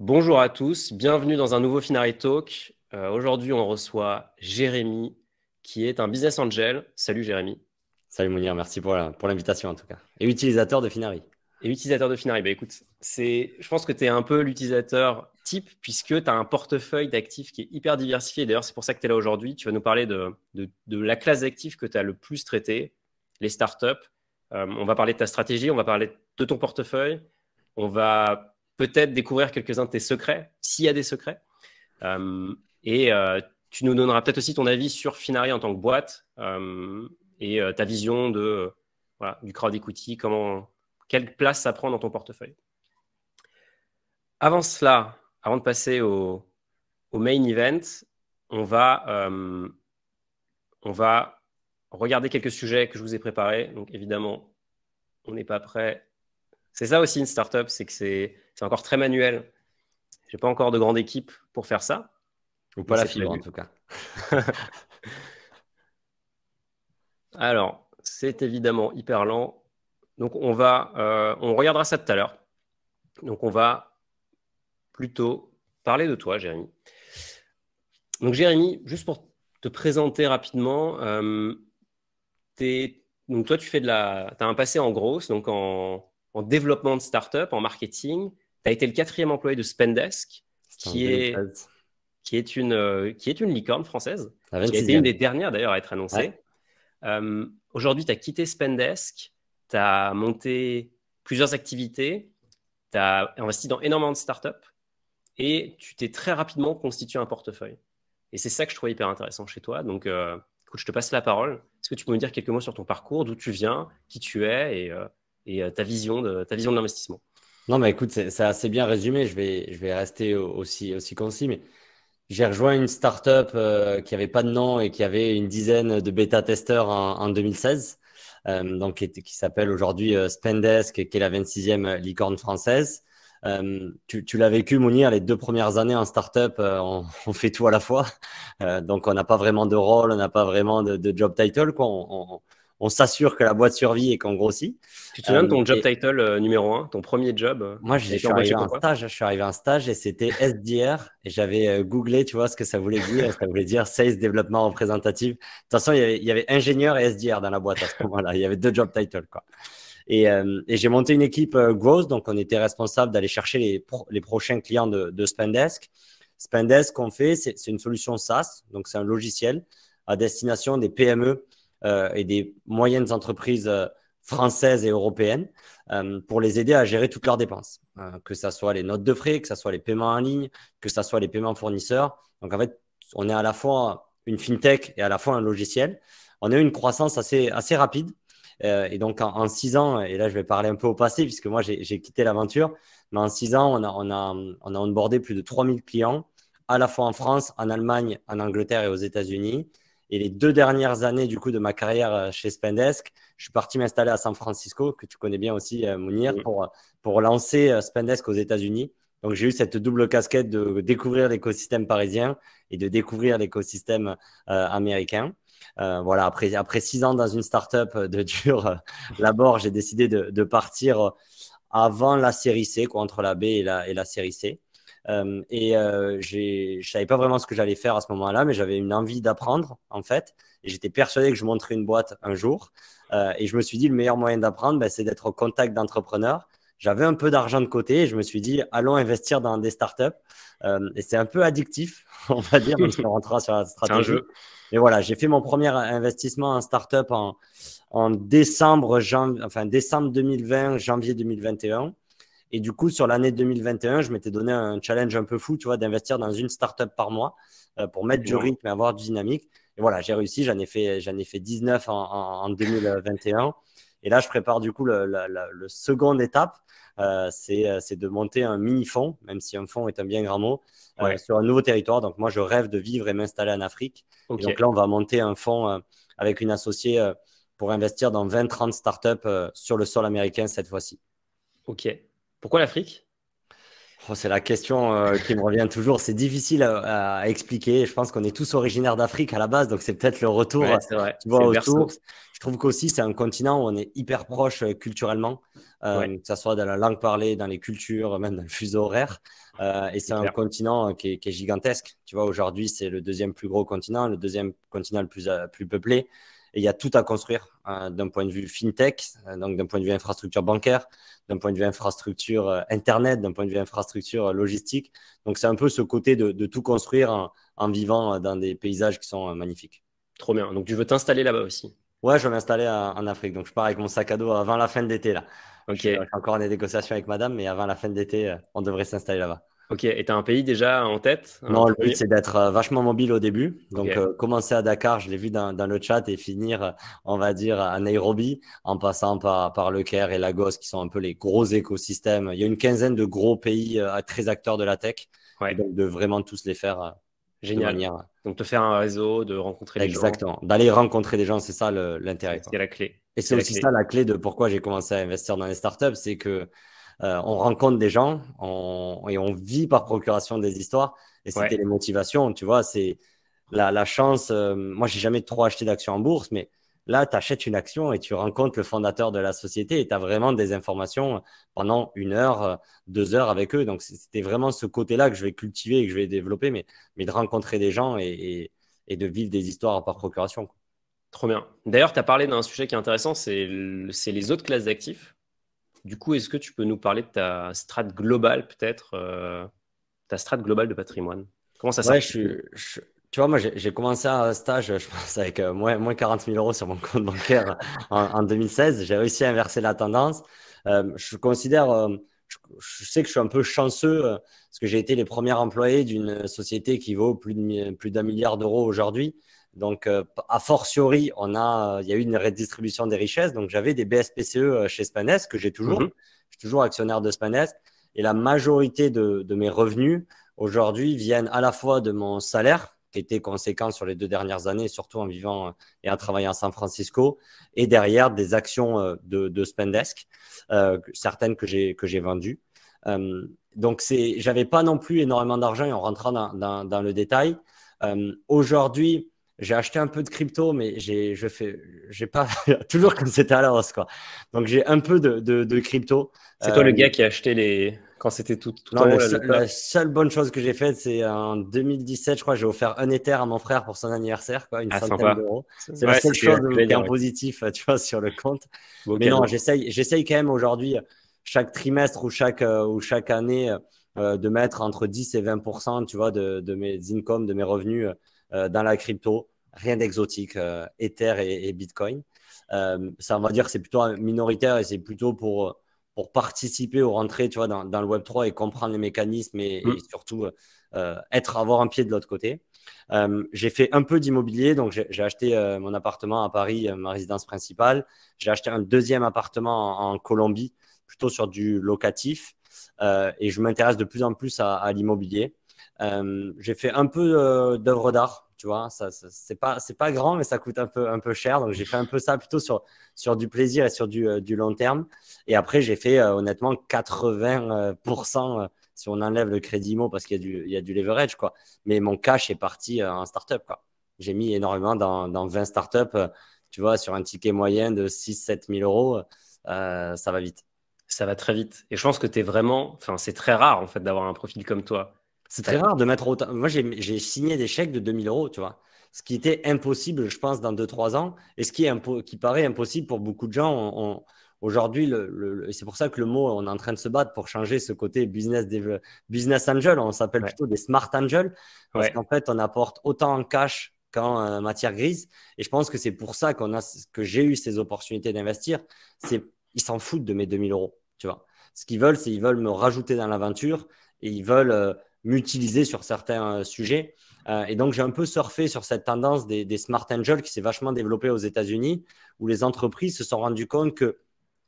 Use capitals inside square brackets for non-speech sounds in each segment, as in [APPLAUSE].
Bonjour à tous, bienvenue dans un nouveau Finari Talk. Euh, aujourd'hui, on reçoit Jérémy, qui est un business angel. Salut Jérémy. Salut Mounir, merci pour l'invitation en tout cas. Et utilisateur de Finari. Et utilisateur de Finari, bah écoute, je pense que tu es un peu l'utilisateur type puisque tu as un portefeuille d'actifs qui est hyper diversifié. D'ailleurs, c'est pour ça que tu es là aujourd'hui. Tu vas nous parler de, la classe d'actifs que tu as le plus traité, les startups. Euh, on va parler de ta stratégie, on va parler de ton portefeuille. On va peut-être découvrir quelques-uns de tes secrets, s'il y a des secrets. Euh, et euh, tu nous donneras peut-être aussi ton avis sur Finari en tant que boîte euh, et ta vision de, du crowd equity, comment, quelle place ça prend dans ton portefeuille. Avant cela, avant de passer au, au main event, on va, on va regarder quelques sujets que je vous ai préparés. Donc évidemment, on n'est pas prêt c'est ça aussi une startup, c'est que c'est encore très manuel. J'ai pas encore de grande équipe pour faire ça. Ou pas la fibre en tout cas. [LAUGHS] Alors, c'est évidemment hyper lent. Donc on va, euh, on regardera ça tout à l'heure. Donc on va plutôt parler de toi, Jérémy. Donc Jérémy, juste pour te présenter rapidement, euh, donc toi tu fais de la, as un passé en grosse, donc en en développement de start-up, en marketing. Tu as été le quatrième employé de Spendesk, qui est, qui est, une, euh, qui est une licorne française, qui a été une des dernières d'ailleurs à être annoncée. Euh, aujourd'hui, tu as quitté Spendesk, tu as monté plusieurs activités, tu as investi dans énormément de start-up et tu t'es très rapidement constitué un portefeuille. Et c'est ça que je trouvais hyper intéressant chez toi. Donc, euh, écoute, je te passe la parole. Est-ce que tu peux me dire quelques mots sur ton parcours, d'où tu viens, qui tu es et et euh, ta vision de ta vision de l'investissement. Non, mais écoute, c'est assez bien résumé. Je vais, je vais rester aussi, aussi concis, mais j'ai rejoint une startup euh, qui n'avait pas de nom et qui avait une dizaine de bêta-testeurs en, 2016, euh, donc qui, s'appelle aujourd'hui Spendesk, qui est la 26e licorne française. tu, l'as vécu, Mounir, les deux premières années en startup, on, [LAUGHS] on, fait tout à la fois. donc, on n'a pas vraiment de rôle, on n'a pas vraiment de, job title. Quoi. on, on s'assure que la boîte survit et qu'on grossit. Tu te souviens de ton euh, job title euh, numéro un, ton premier job euh, Moi, j'ai suis, un stage, je suis arrivé à un stage et c'était SDR. [LAUGHS] et j'avais googlé, tu vois, ce que ça voulait dire. ça voulait dire Sales Développement Représentatif. De toute façon, il y, avait, ingénieur et SDR dans la boîte à ce moment-là. Il y avait deux job titles, quoi. Et, j'ai monté une équipe growth, donc on était responsable d'aller chercher les, les, prochains clients de, de Spendesk. Spendesk, qu'on fait, c'est une solution SaaS, donc c'est un logiciel à destination des PME euh, et des moyennes entreprises euh, françaises et européennes euh, pour les aider à gérer toutes leurs dépenses, que ce soit les notes de frais, que ce soit les paiements en ligne, que ce soit les paiements fournisseurs. Donc en fait, on est à la fois une fintech et à la fois un logiciel. On a eu une croissance assez, rapide. et donc en, six ans, et là je vais parler un peu au passé puisque moi j'ai quitté l'aventure, mais en six ans, on a, on a, on a onboardé plus de 3000 clients, à la fois en France, en Allemagne, en Angleterre et aux États-Unis. Et les deux dernières années du coup de ma carrière euh, chez Spendesk, je suis parti m'installer à San Francisco, que tu connais bien aussi, euh, Mounir, mm. pour, euh, pour lancer Spendesk aux États-Unis. Donc j'ai eu cette double casquette de découvrir l'écosystème parisien et de découvrir l'écosystème américain. voilà, après, après six ans dans une startup de dur d'abord labor, j'ai décidé de, de, partir avant la série C, quoi, entre la B et la, et la série C. Euh, et euh, je savais pas vraiment ce que j'allais faire à ce moment-là, mais j'avais une envie d'apprendre, en fait. Et j'étais persuadé que je monterais une boîte un jour. Euh, et je me suis dit, le meilleur moyen d'apprendre, ben, c'est d'être au contact d'entrepreneurs. J'avais un peu d'argent de côté et je me suis dit, allons investir dans des startups. Euh, et c'est un peu addictif, [LAUGHS] on va dire, parce qu'on rentrera sur la [LAUGHS] stratégie. jeu. Mais voilà, j'ai fait mon premier investissement en startup en, en décembre, enfin, décembre 2020, janvier 2021. Et du coup, sur l'année 2021, je m'étais donné un challenge un peu fou, tu vois, d'investir dans une startup par mois euh, pour mettre du rythme et avoir du dynamique. Et voilà, j'ai réussi, j'en ai fait, j'en ai fait 19 en, 2021. Et là, je prépare du coup le, la, seconde étape, euh, euh, c'est de monter un mini-fonds, même si un fonds est un bien grand mot, sur un nouveau territoire. Donc moi, je rêve de vivre et m'installer en Afrique. donc là, on va monter un fonds avec une associée pour investir dans 20-30 startups sur le sol américain cette fois-ci. Ok, pourquoi l'Afrique oh, C'est la question euh, qui me revient toujours. C'est difficile à, expliquer. Je pense qu'on est tous originaires d'Afrique à la base, donc c'est peut-être le retour. Tu vois, autour. Je trouve qu'aussi, c'est un continent où on est hyper proche euh, culturellement, euh, que ce soit dans la langue parlée, dans les cultures, même dans le fuseau horaire. et c'est un continent qui est, qui est, gigantesque. Tu vois, aujourd'hui, c'est le deuxième plus gros continent, le deuxième continent le plus peuplé. Et il y a tout à construire hein, d'un point de vue fintech, euh, donc d'un point de vue infrastructure bancaire, d'un point de vue infrastructure euh, Internet, d'un point de vue infrastructure euh, logistique. Donc c'est un peu ce côté de, tout construire en, vivant dans des paysages qui sont magnifiques. Trop bien. Donc tu veux t'installer là-bas aussi Ouais, je vais m'installer en Afrique. Donc je pars avec mon sac à dos avant la fin d'été là. Ok. encore des négociation avec madame, mais avant la fin d'été, on devrait s'installer là-bas. Ok, et tu as un pays déjà en tête hein, Non, le but c'est d'être euh, vachement mobile au début. Donc euh, commencer à Dakar, je l'ai vu dans, le chat, et finir, euh, on va dire, à Nairobi, en passant par, par le Caire et Lagos, qui sont un peu les gros écosystèmes. Il y a une quinzaine de gros pays très acteurs de la tech, donc de vraiment tous les faire. Génial. Donc, te faire un réseau, de rencontrer des gens. Exactement. D'aller rencontrer des gens, c'est ça l'intérêt. C'est la clé. Et c'est aussi ça la clé de pourquoi j'ai commencé à investir dans les startups, c'est que euh, on rencontre des gens et on vit par procuration des histoires. Et c'était les motivations, tu vois, c'est la, chance. Euh, moi, j'ai jamais trop acheté d'actions en bourse, mais là, tu achètes une action et tu rencontres le fondateur de la société et tu as vraiment des informations pendant une heure, euh, deux heures avec eux. Donc, c'était vraiment ce côté-là que je vais cultiver et que je vais développer, mais, de rencontrer des gens et, de vivre des histoires par procuration. Trop bien. D'ailleurs, tu as parlé d'un sujet qui est intéressant, c'est les autres classes d'actifs. Du coup, est-ce que tu peux nous parler de ta strate globale, peut-être euh, Ta strate globale de patrimoine Comment ça ouais, je, Tu vois, moi, j'ai commencé un stage, je pense, avec euh, moins, moins 40 000 euros sur mon compte bancaire en, 2016. J'ai réussi à inverser la tendance. Euh, je considère. Je, sais que je suis un peu chanceux parce que j'ai été les premiers employés d'une société qui vaut plus d'un plus milliard d'euros aujourd'hui. Donc, euh, a fortiori, on a, euh, il y a eu une redistribution des richesses. Donc, j'avais des BSPCE euh, chez Spanes que j'ai toujours. Mhm. Je suis toujours actionnaire de Spanes. Et la majorité de, mes revenus aujourd'hui viennent à la fois de mon salaire, qui était conséquent sur les deux dernières années, surtout en vivant et en travaillant à San Francisco, et derrière des actions de, de Spendesk, certaines que j'ai vendues. Donc, donc, n'avais pas non plus énormément d'argent, et on rentrera dans, le détail. aujourd'hui, j'ai acheté un peu de crypto, mais j'ai, je fais, j'ai pas [LAUGHS] toujours comme c'était à la hausse, quoi. Donc j'ai un peu de, de, crypto. C'est toi le euh, gars qui a acheté les quand c'était tout, tout non, la seule bonne chose que j'ai faite, c'est en 2017, je crois, j'ai offert un Ether à mon frère pour son anniversaire, quoi, une ah, centaine d'euros. C'est la seule chose qui est positif, [LAUGHS] tu vois, sur le compte. mais non, j'essaye, j'essaye quand même aujourd'hui, chaque trimestre ou chaque euh, ou chaque année, euh, de mettre entre 10 et 20 tu vois, de, de mes incomes, de mes revenus. Euh, dans la crypto, rien d'exotique, euh, Ether et, Bitcoin. Euh, ça, on va dire, c'est plutôt minoritaire et c'est plutôt pour, pour participer aux rentrées tu vois, dans, le Web3 et comprendre les mécanismes et, mm. surtout être, avoir un pied de l'autre côté. j'ai fait un peu d'immobilier, donc j'ai acheté mon appartement à Paris, ma résidence principale. J'ai acheté un deuxième appartement en, Colombie, plutôt sur du locatif. et je m'intéresse de plus en plus à, à l'immobilier. j'ai fait un peu d'œuvres d'art, tu vois. Ça, c'est pas, c'est pas grand, mais ça coûte un peu, un peu cher. Donc j'ai fait un peu ça plutôt sur, sur du plaisir et sur du, euh, du long terme. Et après, j'ai fait euh, honnêtement 80% euh, si on enlève le crédit IMO parce qu'il y a du, il y a du leverage, quoi. Mais mon cash est parti en startup, quoi. J'ai mis énormément dans, dans 20 startups, tu vois, sur un ticket moyen de 6-7 000 euros. ça va vite ça va très vite. Et je pense que tu es vraiment, enfin, c'est très rare en fait d'avoir un profil comme toi. C'est très rare de mettre autant. Moi, j'ai signé des chèques de 2000 euros, tu vois. Ce qui était impossible, je pense, dans 2-3 ans. Et ce qui, qui paraît impossible pour beaucoup de gens. Aujourd'hui, le, c'est pour ça que le mot, on est en train de se battre pour changer ce côté business, business angel. On s'appelle plutôt des smart angels. Parce qu'en fait, on apporte autant en cash qu'en euh, matière grise. Et je pense que c'est pour ça qu'on a, que j'ai eu ces opportunités d'investir. ils s'en foutent de mes 2000 euros, tu vois. Ce qu'ils veulent, c'est ils veulent me rajouter dans l'aventure et ils veulent. Euh, m'utiliser sur certains euh, sujets. Euh, et donc, j'ai un peu surfé sur cette tendance des, smart angels qui s'est vachement développée aux États-Unis, où les entreprises se sont rendues compte que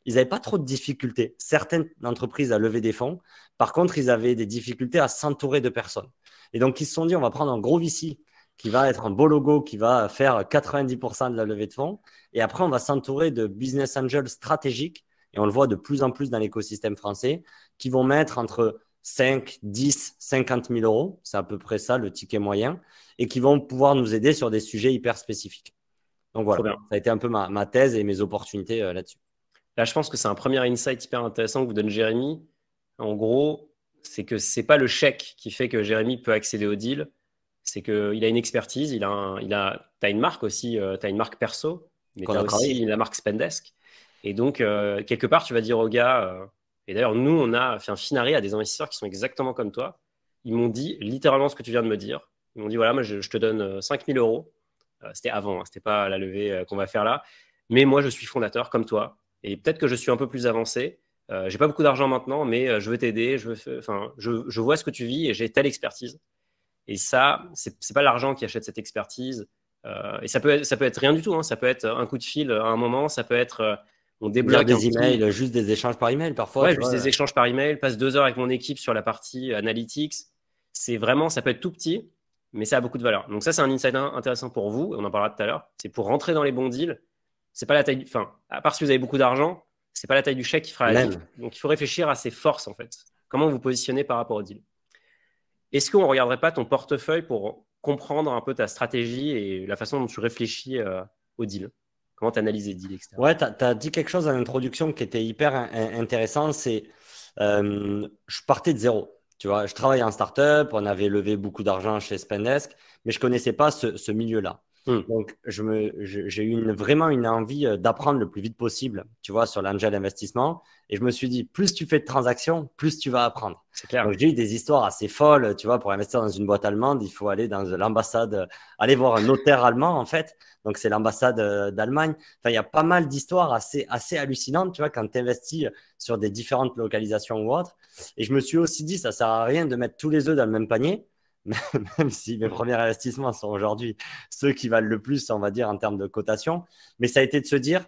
n'avaient pas trop de difficultés. Certaines entreprises à lever des fonds. Par contre, ils avaient des difficultés à s'entourer de personnes. Et donc, ils se sont dit, on va prendre un gros VC qui va être un beau logo, qui va faire 90% de la levée de fonds. Et après, on va s'entourer de business angels stratégiques. Et on le voit de plus en plus dans l'écosystème français, qui vont mettre entre 5, 10, 50 000 euros, c'est à peu près ça le ticket moyen, et qui vont pouvoir nous aider sur des sujets hyper spécifiques. Donc voilà, ça a été un peu ma, thèse et mes opportunités euh, là-dessus. Là, je pense que c'est un premier insight hyper intéressant que vous donne Jérémy. En gros, c'est que ce n'est pas le chèque qui fait que Jérémy peut accéder au deal, c'est qu'il a une expertise, il a, il a, as une marque aussi, euh, tu as une marque perso, mais tu as aussi la marque Spendesk. Et donc, euh, quelque part, tu vas dire au gars, et d'ailleurs, nous, on a fait un fin arrêt à des investisseurs qui sont exactement comme toi. Ils m'ont dit littéralement ce que tu viens de me dire. Ils m'ont dit voilà, moi, je, te donne 5000 euh, euros. Euh, c'était avant, ce hein, c'était pas la levée euh, qu'on va faire là. Mais moi, je suis fondateur comme toi. Et peut-être que je suis un peu plus avancé. Je j'ai pas beaucoup d'argent maintenant, mais je veux t'aider. Je, je, vois ce que tu vis et j'ai telle expertise. Et ça, c'est n'est pas l'argent qui achète cette expertise. et ça peut, ça peut être rien du tout. Hein. Ça peut être un coup de fil à un moment. Ça peut être on débloque des emails, juste des échanges par email parfois. Ouais, juste des échanges par email, passe deux heures avec mon équipe sur la partie euh, analytics. C'est vraiment, ça peut être tout petit, mais ça a beaucoup de valeur. Donc ça, c'est un insight intéressant pour vous. On en parlera tout à l'heure. C'est pour rentrer dans les bons deals. C'est pas la taille, enfin, à part si vous avez beaucoup d'argent, c'est pas la taille du chèque qui fera la Donc il faut réfléchir à ses forces en fait. Comment vous positionnez par rapport au deal. Est-ce qu'on regarderait pas ton portefeuille pour comprendre un peu ta stratégie et la façon dont tu réfléchis euh, au deal Comment tu analysé deal Ouais, tu as, dit quelque chose à l'introduction qui était hyper intéressant. C'est euh, je partais de zéro. Tu vois, je travaillais en startup, on avait levé beaucoup d'argent chez Spendesk, mais je ne connaissais pas ce, ce milieu-là. Hmm. Donc, j'ai eu vraiment une envie euh, d'apprendre le plus vite possible, tu vois, sur l'angel investissement. Et je me suis dit, plus tu fais de transactions, plus tu vas apprendre. C'est clair. j'ai eu des histoires assez folles, tu vois, pour investir dans une boîte allemande, il faut aller dans l'ambassade, euh, aller voir un notaire allemand, en fait. Donc, c'est l'ambassade euh, d'Allemagne. Enfin, il y a pas mal d'histoires assez, hallucinantes, tu vois, quand tu investis sur des différentes localisations ou autres. Et je me suis aussi dit, ça sert à rien de mettre tous les œufs dans le même panier. [LAUGHS] même si mes premiers investissements sont aujourd'hui ceux qui valent le plus, on va dire, en termes de cotation. Mais ça a été de se dire,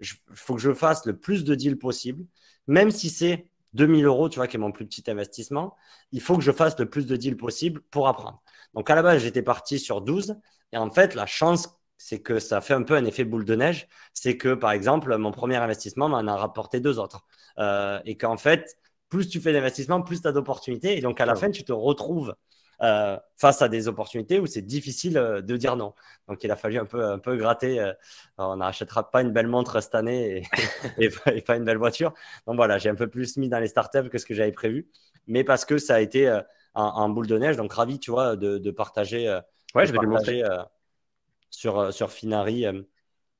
il faut que je fasse le plus de deals possible, même si c'est 2000 euros, tu vois, qui est mon plus petit investissement, il faut que je fasse le plus de deals possible pour apprendre. Donc à la base, j'étais parti sur 12. Et en fait, la chance, c'est que ça fait un peu un effet boule de neige. C'est que, par exemple, mon premier investissement m'en a rapporté deux autres. Euh, et qu'en fait, plus tu fais d'investissements, plus tu as d'opportunités. Et donc à la fin, tu te retrouves euh, face à des opportunités où c'est difficile euh, de dire non. Donc il a fallu un peu, un peu gratter. Euh, on n'achètera pas une belle montre cette année [LAUGHS] et, pas, une belle voiture. Donc voilà, j'ai un peu plus mis dans les startups que ce que j'avais prévu, mais parce que ça a été un, boule de neige. Donc ravi, tu vois, de, partager. ouais, je vais montrer sur, sur Finari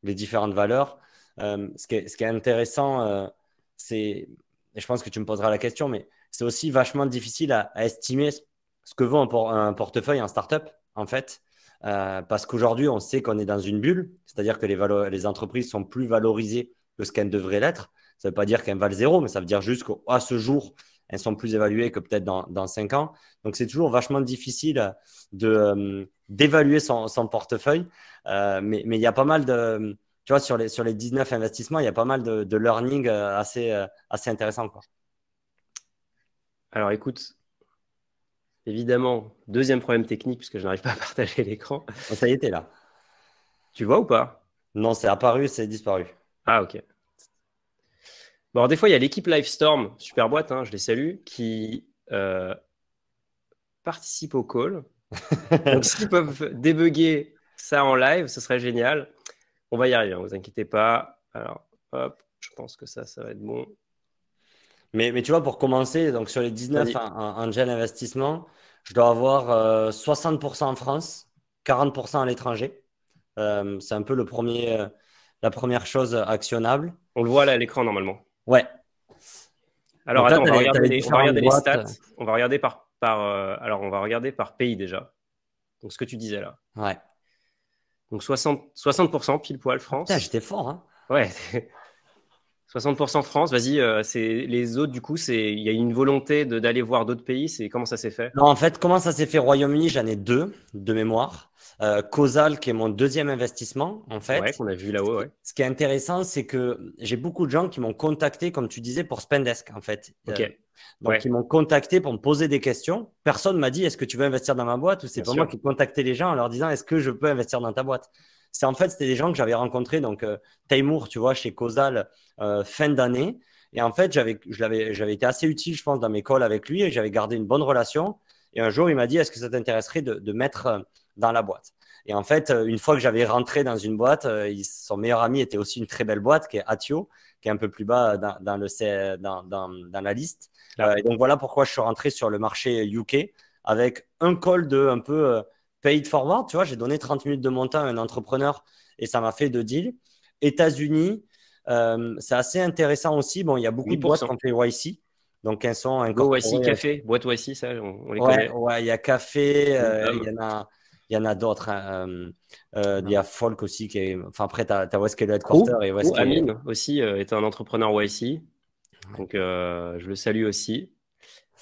les différentes valeurs. ce, qui est, ce qui est intéressant, c'est et je pense que tu me poseras la question, mais c'est aussi vachement difficile à, à, estimer ce que vaut un, portefeuille, un startup, en fait. Euh, parce qu'aujourd'hui, on sait qu'on est dans une bulle, c'est-à-dire que les, les, entreprises sont plus valorisées que ce qu'elles devraient l'être. Ça ne veut pas dire qu'elles valent zéro, mais ça veut dire juste qu'à ce jour, elles sont plus évaluées que peut-être dans, cinq ans. Donc, c'est toujours vachement difficile euh, d'évaluer son, portefeuille. Euh, mais il y a pas mal de. Tu vois, sur les, sur les 19 investissements, il y a pas mal de, de learning assez, assez intéressant. Quoi. Alors, écoute, Évidemment, deuxième problème technique, puisque je n'arrive pas à partager [LAUGHS] l'écran. ça y était là. Tu vois ou pas Non, c'est apparu, c'est disparu. Ah, ok. Bon, des fois, il y a l'équipe Livestorm, super boîte, hein, je les salue, qui euh, participe au call. [LAUGHS] Donc, s'ils peuvent débugger ça en live, ce serait génial. On va y arriver, ne hein, vous inquiétez pas. Alors, hop, je pense que ça, ça va être bon. Mais, mais tu vois, pour commencer, donc sur les 19 en, gel investissement, je dois avoir 60% euh, en France, 40% à l'étranger. Euh, c'est un peu le premier, euh, la première chose actionnable. On le voit là à l'écran normalement. Ouais. Alors attends, on va regarder, les, stats. On va regarder par, par alors on va regarder par pays déjà. Donc ce que tu disais là. Ouais. Donc 60, 60% pile poil ah, France. j'étais fort. Hein. Ouais. [LAUGHS] 60% France, vas-y, euh, les autres, du coup, c'est il y a une volonté d'aller voir d'autres pays, c'est comment ça s'est fait Non, en fait, comment ça s'est fait Royaume-Uni, j'en ai deux de mémoire. Euh, Causal, qui est mon deuxième investissement, en fait. Ouais, qu'on a vu là-haut, ouais. Ce qui est intéressant, c'est que j'ai beaucoup de gens qui m'ont contacté, comme tu disais, pour Spendesk, en fait. Euh, ok. donc, ils m'ont contacté pour me poser des questions. Personne m'a dit, est-ce que tu veux investir dans ma boîte Ou c'est pas moi qui ai contacté les gens en leur disant, est-ce que je peux investir dans ta boîte c'est en fait, c'était des gens que j'avais rencontrés, donc euh, Taymour tu vois, chez Causal, euh, fin d'année. Et en fait, j'avais, j'avais été assez utile, je pense, dans mes calls avec lui et j'avais gardé une bonne relation. Et un jour, il m'a dit, est-ce que ça t'intéresserait de, mettre euh, dans la boîte et en fait, une fois que j'avais rentré dans une boîte, son meilleur ami était aussi une très belle boîte qui est Atio, qui est un peu plus bas dans, le, dans, dans, la liste. Ah et donc voilà pourquoi je suis rentré sur le marché UK avec un call de un peu Pay forward, tu vois, j'ai donné 30 minutes de mon à un entrepreneur et ça m'a fait deux deals. États-Unis, euh, c'est assez intéressant aussi. Bon, il y a beaucoup de boîtes qui ont YC. Donc, elles sont un YC, Café, boîte YC, ça, on, les connaît. Ouais, il y a Café, euh, ah il y en a. d'autres. Hein, euh, il y a ah. Folk aussi qui est. Enfin, après, tu as, West et Wescale. Amine aussi est un entrepreneur YC. Donc, je le salue aussi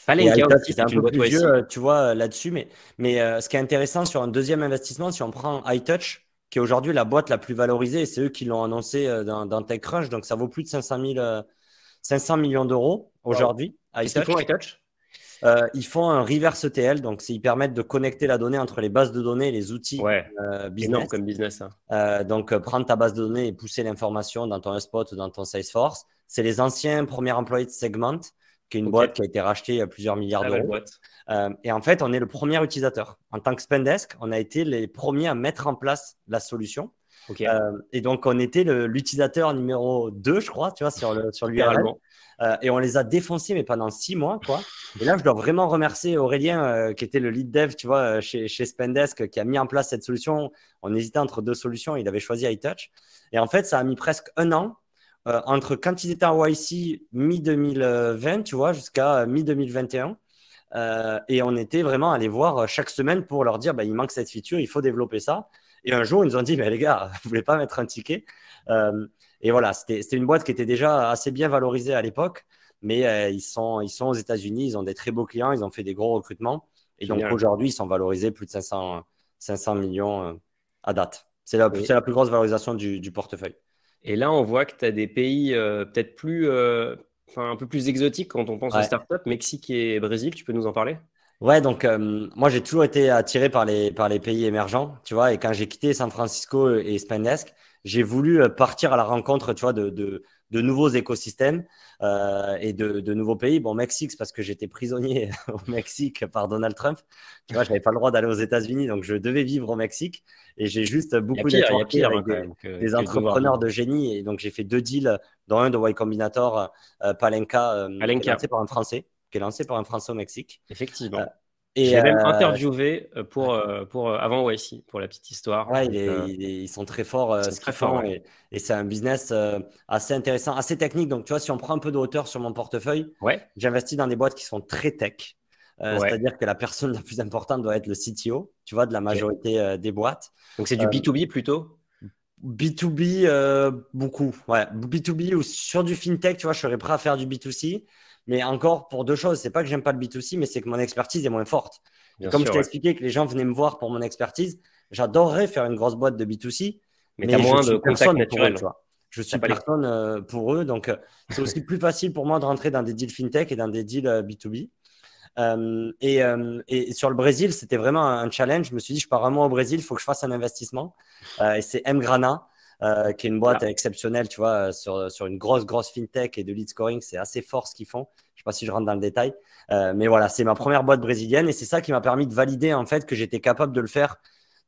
allez hein, un, peu, euh, tu vois, euh, là-dessus. Mais, mais euh, ce qui est intéressant sur un deuxième investissement, si on prend iTouch, qui est aujourd'hui la boîte la plus valorisée, c'est eux qui l'ont annoncé dans, TechCrunch, donc ça vaut plus de 500, 500 millions d'euros aujourd'hui. iTouch. Ils, font un reverse ETL, donc ils permettent de connecter la donnée entre les bases de données et les outils business. comme business. Hein. donc prendre ta base de données et pousser l'information dans ton Spot ou dans ton Salesforce. C'est les anciens premiers employés de Segment qui est une boîte qui a été rachetée à plusieurs milliards d'euros. Euh, et en fait, on est le premier utilisateur. En tant que Spendesk, on a été les premiers à mettre en place la solution. Euh, et donc, on était l'utilisateur numéro 2, je crois, tu vois, sur l'URL. Sur euh, et on les a défoncés, mais pendant six mois, quoi. Et là, je dois vraiment remercier Aurélien, qui était le lead dev, tu vois, chez, chez, Spendesk, qui a mis en place cette solution. On hésitait entre deux solutions, il avait choisi iTouch. Et en fait, ça a mis presque un an euh, entre quand ils étaient à YC mi-2020, tu vois, jusqu'à euh, mi-2021. Euh, et on était vraiment allé voir chaque semaine pour leur dire bah, il manque cette feature, il faut développer ça. Et un jour, ils nous ont dit mais les gars, [LAUGHS] vous voulez pas mettre un ticket Et voilà, c'était une boîte qui était déjà assez bien valorisée à l'époque, mais ils, sont, ils sont aux États-Unis, ils ont des très beaux clients, ils ont fait des gros recrutements. Et donc aujourd'hui, ils sont valorisés plus de 500, 500 millions à date. C'est la, la, plus grosse valorisation du portefeuille. Et là, on voit que tu as des pays euh, peut-être plus, euh, un peu plus exotiques quand on pense aux startups, Mexique et Brésil. Tu peux nous en parler Ouais, donc euh, moi j'ai toujours été attiré par les, par les pays émergents, tu vois. Et quand j'ai quitté San Francisco et Spendesk, j'ai voulu partir à la rencontre, tu vois, de, de, de nouveaux écosystèmes euh, et de, de, nouveaux pays. Bon, Mexique, parce que j'étais prisonnier [LAUGHS] au Mexique par Donald Trump. Tu vois, j'avais pas le droit d'aller aux États-Unis, donc je devais vivre au Mexique. Et j'ai juste beaucoup d'entrepreneurs des, entrepreneurs de génie. Et donc, j'ai fait deux deals, dans un de Y Combinator, euh, Palenka, euh, par un Français, qui est lancé par un Français au Mexique. Effectivement. Euh, j'ai même euh, interviewé euh, pour, euh, pour, avant OIC, pour la petite histoire. ils sont très forts. Ils très forts. Et, c'est un business assez intéressant, assez technique. Donc, tu vois, si on prend un peu de hauteur sur mon portefeuille, j'investis dans des boîtes qui sont très tech. C'est-à-dire que la personne [LAUGHS] la plus importante doit être le CTO, tu vois, de la majorité des boîtes. Donc c'est du B2B plutôt B2B, beaucoup. Ouais. B2B ou sur du fintech, tu vois, je serais prêt à faire du B2C mais encore pour deux choses. C'est pas que j'aime pas le B2C, mais c'est que mon expertise est moins forte. comme je t'ai expliqué que les gens venaient me voir pour mon expertise, j'adorerais faire une grosse boîte de B2C, mais, je as moins de personne je suis personne pour eux, donc euh, c'est aussi plus facile pour moi de rentrer dans des deals fintech et dans des deals B2B. Euh, euh, et, sur le Brésil, c'était vraiment un challenge. Je me suis dit, je pars un au Brésil, il faut que je fasse un investissement. et c'est Mgrana, euh, qui est une boîte exceptionnelle, tu vois, euh, sur, sur, une grosse, grosse fintech et de lead scoring. C'est assez fort ce qu'ils font. Je ne sais pas si je rentre dans le détail. Euh, mais voilà, c'est ma première boîte brésilienne et c'est ça qui m'a permis de valider en fait que j'étais capable de le faire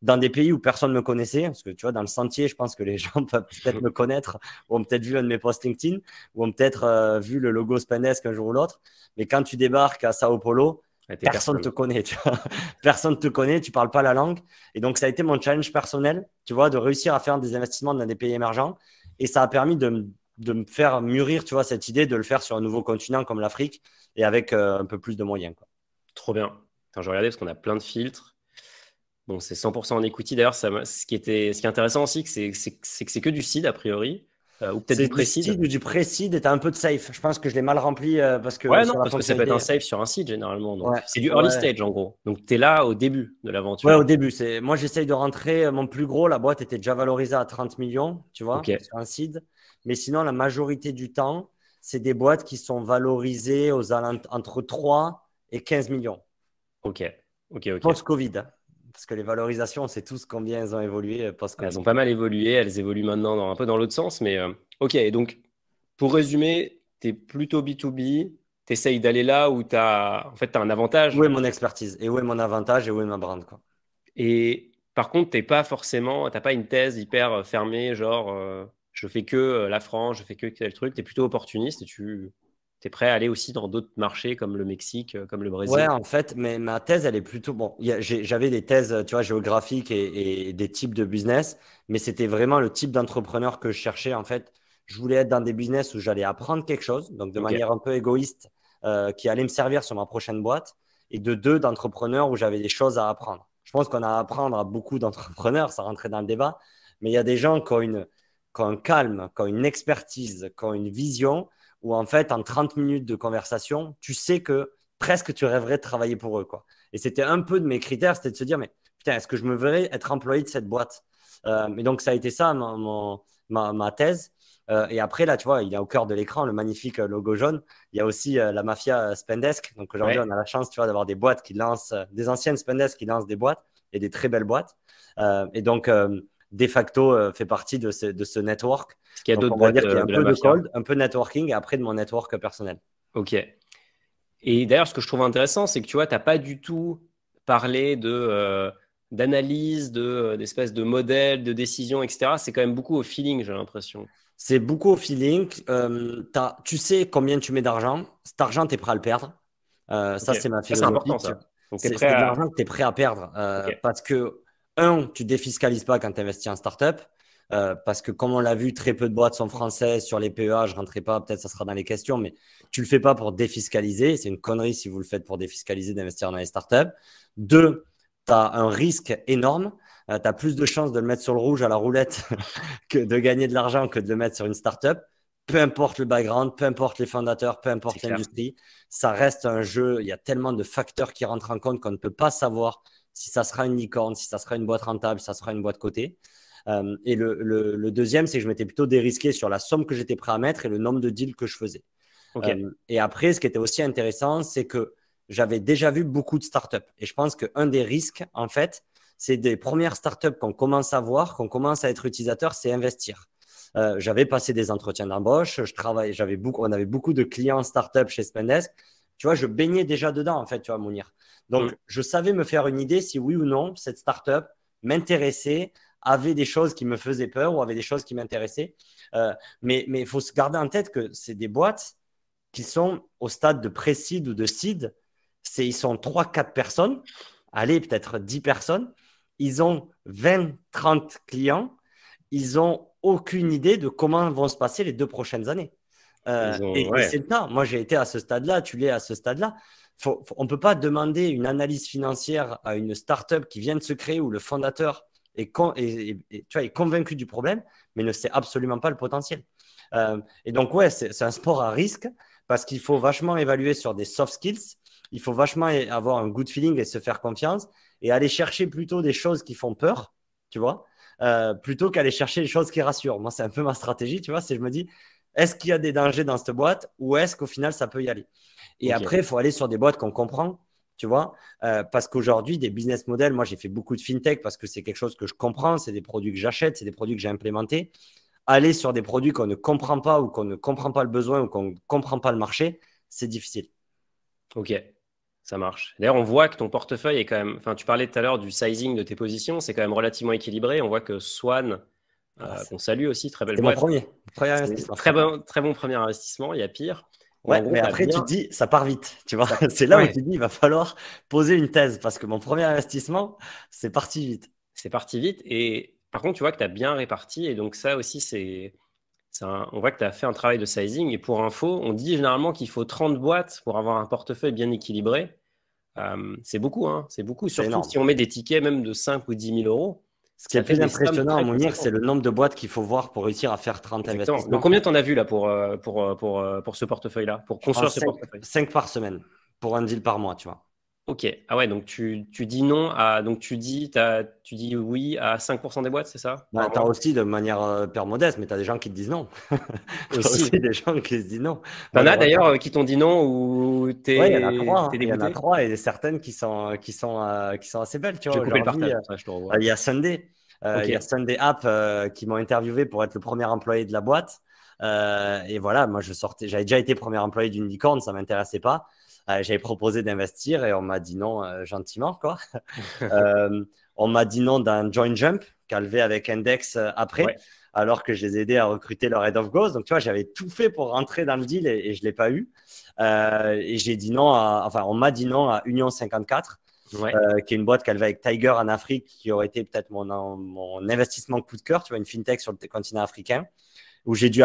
dans des pays où personne ne me connaissait, parce que tu vois, dans le sentier, je pense que les [LAUGHS] gens peuvent peut-être me connaître, ou ont peut-être vu un de mes posts LinkedIn, ou ont peut-être vu le logo Spendesk un jour ou l'autre. Mais quand tu débarques à Sao Paulo, personne ne te connaît, tu [LAUGHS] ne te connaît, tu parles pas la langue. Et donc, ça a été mon challenge personnel, tu vois, de réussir à faire des investissements dans des pays émergents. Et ça a permis de, me faire mûrir, tu vois, cette idée de le faire sur un nouveau continent comme l'Afrique et avec euh, un peu plus de moyens. Trop bien. Attends, je regardais parce qu'on a plein de filtres. Bon, c'est 100% en equity. D'ailleurs, ce, qui ce qui est intéressant aussi, c'est que c'est que du CID a priori. Euh, ou peut-être du précide. ou du précide et un peu de safe. Je pense que je l'ai mal rempli euh, parce que. Ouais, non, parce que ça peut être un safe sur un seed généralement. C'est du early stage en gros. Donc tu es là au début de l'aventure. Ouais, au début. C'est... Moi j'essaye de rentrer euh, mon plus gros. La boîte était déjà valorisée à 30 millions, tu vois, sur un seed. Mais sinon, la majorité du temps, c'est des boîtes qui sont valorisées aux entre 3 et 15 millions. Ok, ok, ok. Post-Covid parce que les valorisations, c'est tous combien elles ont évolué. Euh, parce elles ont pas mal évolué, elles évoluent maintenant dans, un peu dans l'autre sens. Mais euh, ok, donc pour résumer, tu es plutôt B2B, tu essayes d'aller là où tu as, en fait, un avantage. Où est mon expertise Et où est mon avantage et où est ma brand quoi. Et par contre, tu pas forcément, tu pas une thèse hyper euh, fermée, genre je fais que la France, je fais que tel truc. Tu es plutôt opportuniste et tu tu es prêt à aller aussi dans d'autres marchés comme le Mexique, euh, comme le Brésil Ouais, en fait, mais ma thèse, elle est plutôt. Bon, j'avais des thèses, tu vois, géographiques et, des types de business, mais c'était vraiment le type d'entrepreneur que je cherchais. En fait, je voulais être dans des business où j'allais apprendre quelque chose, donc de manière un peu égoïste, euh, qui allait me servir sur ma prochaine boîte, et de deux, d'entrepreneurs où j'avais des choses à apprendre. Je pense qu'on a à apprendre à beaucoup d'entrepreneurs, ça rentrait dans le débat, mais il y a des gens une, qui ont un calme, qui ont une expertise, qui ont une vision où en fait, en 30 minutes de conversation, tu sais que presque tu rêverais de travailler pour eux. Quoi. Et c'était un peu de mes critères, c'était de se dire, mais putain, est-ce que je me verrais être employé de cette boîte euh, Mais donc, ça a été ça, mon, ma, thèse. Euh, et après, là, tu vois, il y a au cœur de l'écran, le magnifique euh, logo jaune. Il y a aussi euh, la mafia Spendesk. Donc aujourd'hui, on a la chance, tu vois, d'avoir des boîtes qui lancent, des anciennes Spendesk qui lancent des boîtes et des très belles boîtes. et donc, de facto euh, fait partie de ce, de ce network. Ce qu'il y a d'autres dire qu'il y a euh, un peu de cold, un peu de networking après de mon network personnel. Ok. Et d'ailleurs, ce que je trouve intéressant, c'est que tu vois, tu n'as pas du tout parlé de euh, d'analyse, de d'espèce de modèle, de décisions, etc. C'est quand même beaucoup au feeling, j'ai l'impression. C'est beaucoup au feeling. tu sais combien tu mets d'argent. Cet argent, tu es prêt à le perdre. Ça, c'est ma philosophie. C'est important, ça. C'est tu es, prêt à perdre. Parce que un, tu défiscalises pas quand tu investis en startup. Euh, parce que comme on l'a vu, très peu de boîtes sont françaises sur les PEA. Je ne rentrerai pas, peut-être ça sera dans les questions, mais tu le fais pas pour défiscaliser. C'est une connerie si vous le faites pour défiscaliser d'investir dans les startups. Deux, tu as un risque énorme. Euh, tu as plus de chances de le mettre sur le rouge à la roulette [LAUGHS] que de gagner de l'argent que de le mettre sur une startup. Peu importe le background, peu importe les fondateurs, peu importe l'industrie, ça reste un jeu. Il y a tellement de facteurs qui rentrent en compte qu'on ne peut pas savoir si ça sera une licorne, si ça sera une boîte rentable, ça sera une boîte cotée. Euh, et le, deuxième, c'est que je m'étais plutôt dérisqué sur la somme que j'étais prêt à mettre et le nombre de deals que je faisais. Euh, et après, ce qui était aussi intéressant, c'est que j'avais déjà vu beaucoup de startups. Et je pense qu'un des risques, en fait, c'est des premières startups qu'on commence à voir, qu'on commence à être utilisateur, c'est investir. Euh, j'avais passé des entretiens d'embauche, je travaillais, j'avais beaucoup, on avait beaucoup de clients startups chez Spendesk. Tu vois, je baignais déjà dedans, en fait, tu vois, Mounir. Donc, je savais me faire une idée si oui ou non cette startup m'intéressait, avait des choses qui me faisaient peur ou avait des choses qui m'intéressaient. Euh, mais il faut se garder en tête que c'est des boîtes qui sont au stade de pré-seed ou de seed. C'est, ils sont 3-4 personnes, allez, peut-être 10 personnes. Ils ont 20-30 clients. Ils n'ont aucune idée de comment vont se passer les deux prochaines années. Euh, et, c'est le Moi, j'ai été à ce stade-là, tu l'es à ce stade-là on ne peut pas demander une analyse financière à une startup qui vient de se créer où le fondateur est, convaincu du problème, mais ne sait absolument pas le potentiel. Euh, et donc, ouais, c'est un sport à risque parce qu'il faut vachement évaluer sur des soft skills, il faut vachement avoir un good feeling et se faire confiance et aller chercher plutôt des choses qui font peur, tu vois, euh, plutôt qu'aller chercher des choses qui rassurent. Moi, c'est un peu ma stratégie, tu vois, c'est je me dis, est-ce qu'il y a des dangers dans cette boîte ou est-ce qu'au final, ça peut y aller et après, il faut aller sur des boîtes qu'on comprend, tu vois. Euh, parce qu'aujourd'hui, des business models, moi, j'ai fait beaucoup de fintech parce que c'est quelque chose que je comprends, c'est des produits que j'achète, c'est des produits que j'ai implémentés. Aller sur des produits qu'on ne comprend pas ou qu'on ne comprend pas le besoin ou qu'on ne comprend pas le marché, c'est difficile. Ok, ça marche. D'ailleurs, on voit que ton portefeuille est quand même. Enfin, tu parlais tout à l'heure du sizing de tes positions, c'est quand même relativement équilibré. On voit que Swan, euh, ah, on salue aussi, très belle C'est Mon premier, investissement. Très bon, très bon premier investissement. Il y a pire. Ouais, mais après, tu te dis, ça part vite. Tu vois, [LAUGHS] c'est là où tu te dis, il va falloir poser une thèse parce que mon premier investissement, c'est parti vite. C'est parti vite. Et par contre, tu vois que tu as bien réparti. Et donc, ça aussi, on voit que tu as fait un travail de sizing. Et pour info, on dit généralement qu'il faut 30 boîtes pour avoir un portefeuille bien équilibré. Euh, c'est beaucoup, hein, c'est beaucoup. Surtout si on met des tickets même de 5 ou 10 000 euros. Ce qui est plus impressionnant à mon dire, c'est le nombre de boîtes qu'il faut voir pour réussir à faire 30 investissements. Donc combien t'en as vu là pour, euh, euh, euh, pour, ce portefeuille-là Pour construire ce portefeuille 5 par semaine, pour un deal par mois, tu vois. Ok. Ah ouais, donc tu, tu dis non à. Donc tu dis, tu dis oui à 5% des boîtes, c'est ça bah, Tu as aussi de manière euh, modeste, mais tu as des gens qui te disent non. [LAUGHS] aussi. des gens qui se disent non. T'en as d'ailleurs euh, qui t'ont dit non ou t'es. Ouais, il hein. Il y en a trois et certaines qui sont, euh, qui sont, euh, qui sont assez belles. Tu vois, je le partage. je te revois. Il y a Sunday. Il y a Sunday App qui m'ont interviewé pour être le premier employé de la boîte. et voilà, moi je sortais, j'avais déjà été premier employé d'une licorne, ça m'intéressait pas. Euh, j'avais proposé d'investir et on m'a dit non euh, gentiment, quoi. [LAUGHS] Euh, on m'a dit non d'un joint jump qu'elle levé avec Index après. alors que je les aidais à recruter leur head of growth. Donc, tu vois, j'avais tout fait pour rentrer dans le deal et, je ne l'ai pas eu. et j'ai dit non, à, enfin, on m'a dit non à Union 54, qui est une boîte qu'elle va avec Tiger en Afrique, qui aurait été peut-être mon, mon, investissement coup de cœur, tu vois, une fintech sur le continent africain, où j'ai dû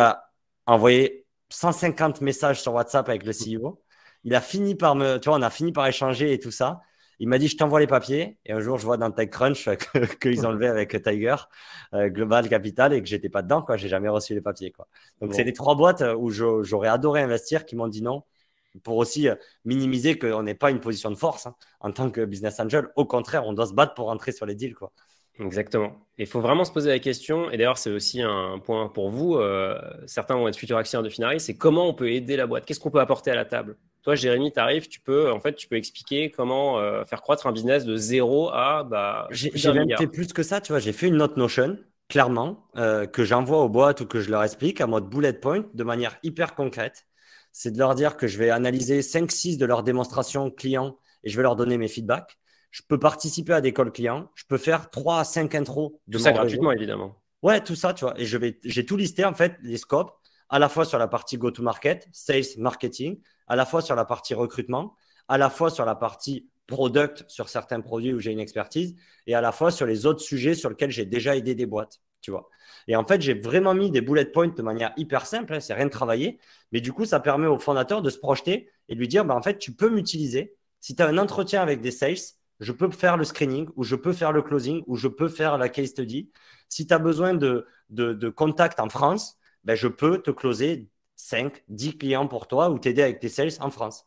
envoyer 150 messages sur WhatsApp avec le mmh. CEO. Il a fini par me, tu vois, on a fini par échanger et tout ça. Il m'a dit, je t'envoie les papiers. Et un jour, je vois dans TechCrunch [LAUGHS] qu'ils enlevaient avec Tiger euh, Global Capital et que j'étais pas dedans, quoi. J'ai jamais reçu les papiers, quoi. Donc, c'est les trois boîtes euh, où j'aurais adoré investir qui m'ont dit non pour aussi euh, minimiser qu'on n'est pas une position de force hein, en tant que business angel. Au contraire, on doit se battre pour rentrer sur les deals, quoi. Exactement. Il faut vraiment se poser la question, et d'ailleurs c'est aussi un point pour vous, certains vont être futurs actionnaires de Finari, c'est comment on peut aider la boîte, qu'est-ce qu'on peut apporter à la table toi, Jérémy, tu arrives, tu peux, en fait, tu peux expliquer comment euh, faire croître un business de zéro à. Bah, j'ai fait plus que ça, tu vois. J'ai fait une note Notion, clairement, euh, que j'envoie aux boîtes ou que je leur explique à mode bullet point de manière hyper concrète. C'est de leur dire que je vais analyser 5-6 de leurs démonstrations clients et je vais leur donner mes feedbacks. Je peux participer à des calls clients. Je peux faire 3 à 5 intros de Tout ça gratuitement, évidemment. Ouais, tout ça, tu vois. Et je vais, j'ai tout listé, en fait, les scopes, à la fois sur la partie go-to-market, sales, marketing, à la fois sur la partie recrutement, à la fois sur la partie product, sur certains produits où j'ai une expertise, et à la fois sur les autres sujets sur lesquels j'ai déjà aidé des boîtes. Tu vois. Et en fait, j'ai vraiment mis des bullet points de manière hyper simple, hein, c'est rien de travailler, mais du coup, ça permet au fondateur de se projeter et de lui dire, bah, en fait, tu peux m'utiliser. Si tu as un entretien avec des sales, je peux faire le screening ou je peux faire le closing ou je peux faire la case study. Si tu as besoin de, de, en France, ben, je peux te closer 5, 10 clients pour toi ou t'aider avec tes sales en France.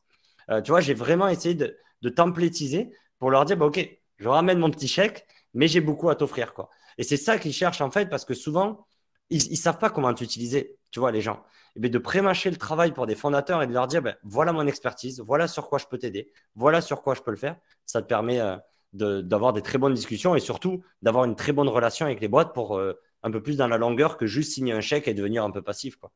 Euh, tu vois, j'ai vraiment essayé de, templétiser pour leur dire, bah, OK, je ramène mon petit chèque, mais j'ai beaucoup à t'offrir. quoi. Et c'est ça qu'ils cherchent en fait, parce que souvent, ils ne savent pas comment t'utiliser, tu vois, les gens. Et bien, de prémâcher le travail pour des fondateurs et de leur dire, ben, voilà mon expertise, voilà sur quoi je peux t'aider, voilà sur quoi je peux le faire, ça te permet euh, d'avoir des très bonnes discussions et surtout d'avoir une très bonne relation avec les boîtes pour euh, un peu plus dans la longueur que juste signer un chèque et devenir un peu passif. quoi.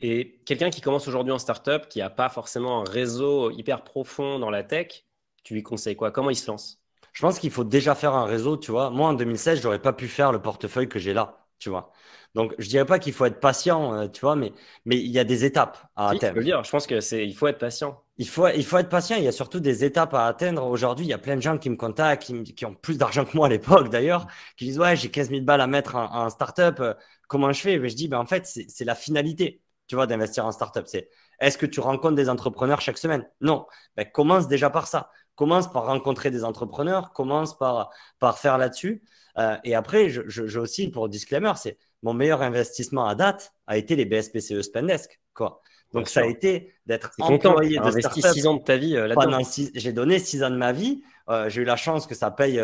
Et quelqu'un qui commence aujourd'hui en startup, qui n'a pas forcément un réseau hyper profond dans la tech, tu lui conseilles quoi Comment il se lance Je pense qu'il faut déjà faire un réseau, tu vois. Moi, en 2016, j'aurais pas pu faire le portefeuille que j'ai là, tu vois. Donc, je dirais pas qu'il faut être patient, euh, tu vois, mais il y a des étapes à atteindre. Je, dire, je pense que c'est il faut être patient. Il faut, être patient. Il y a surtout des étapes à atteindre. Aujourd'hui, il y a plein de gens qui me contactent, qui, ont plus d'argent que moi à l'époque d'ailleurs, qui disent ouais, j'ai 15 000 balles à mettre en startup. Euh, comment je fais ben, Je dis, ben, en fait, c'est la finalité, tu vois, d'investir en startup. C'est est-ce que tu rencontres des entrepreneurs chaque semaine Non. Ben, commence déjà par ça. Commence par rencontrer des entrepreneurs, commence par, par faire là-dessus. Euh, et après, j'ai je, aussi, pour disclaimer, c'est mon meilleur investissement à date a été les BSPCE Spendesk. Quoi. Donc, ça a été d'être employé de investi 6 ans de ta vie euh, là-dedans. J'ai donné six ans de ma vie. Euh, j'ai eu la chance que ça paye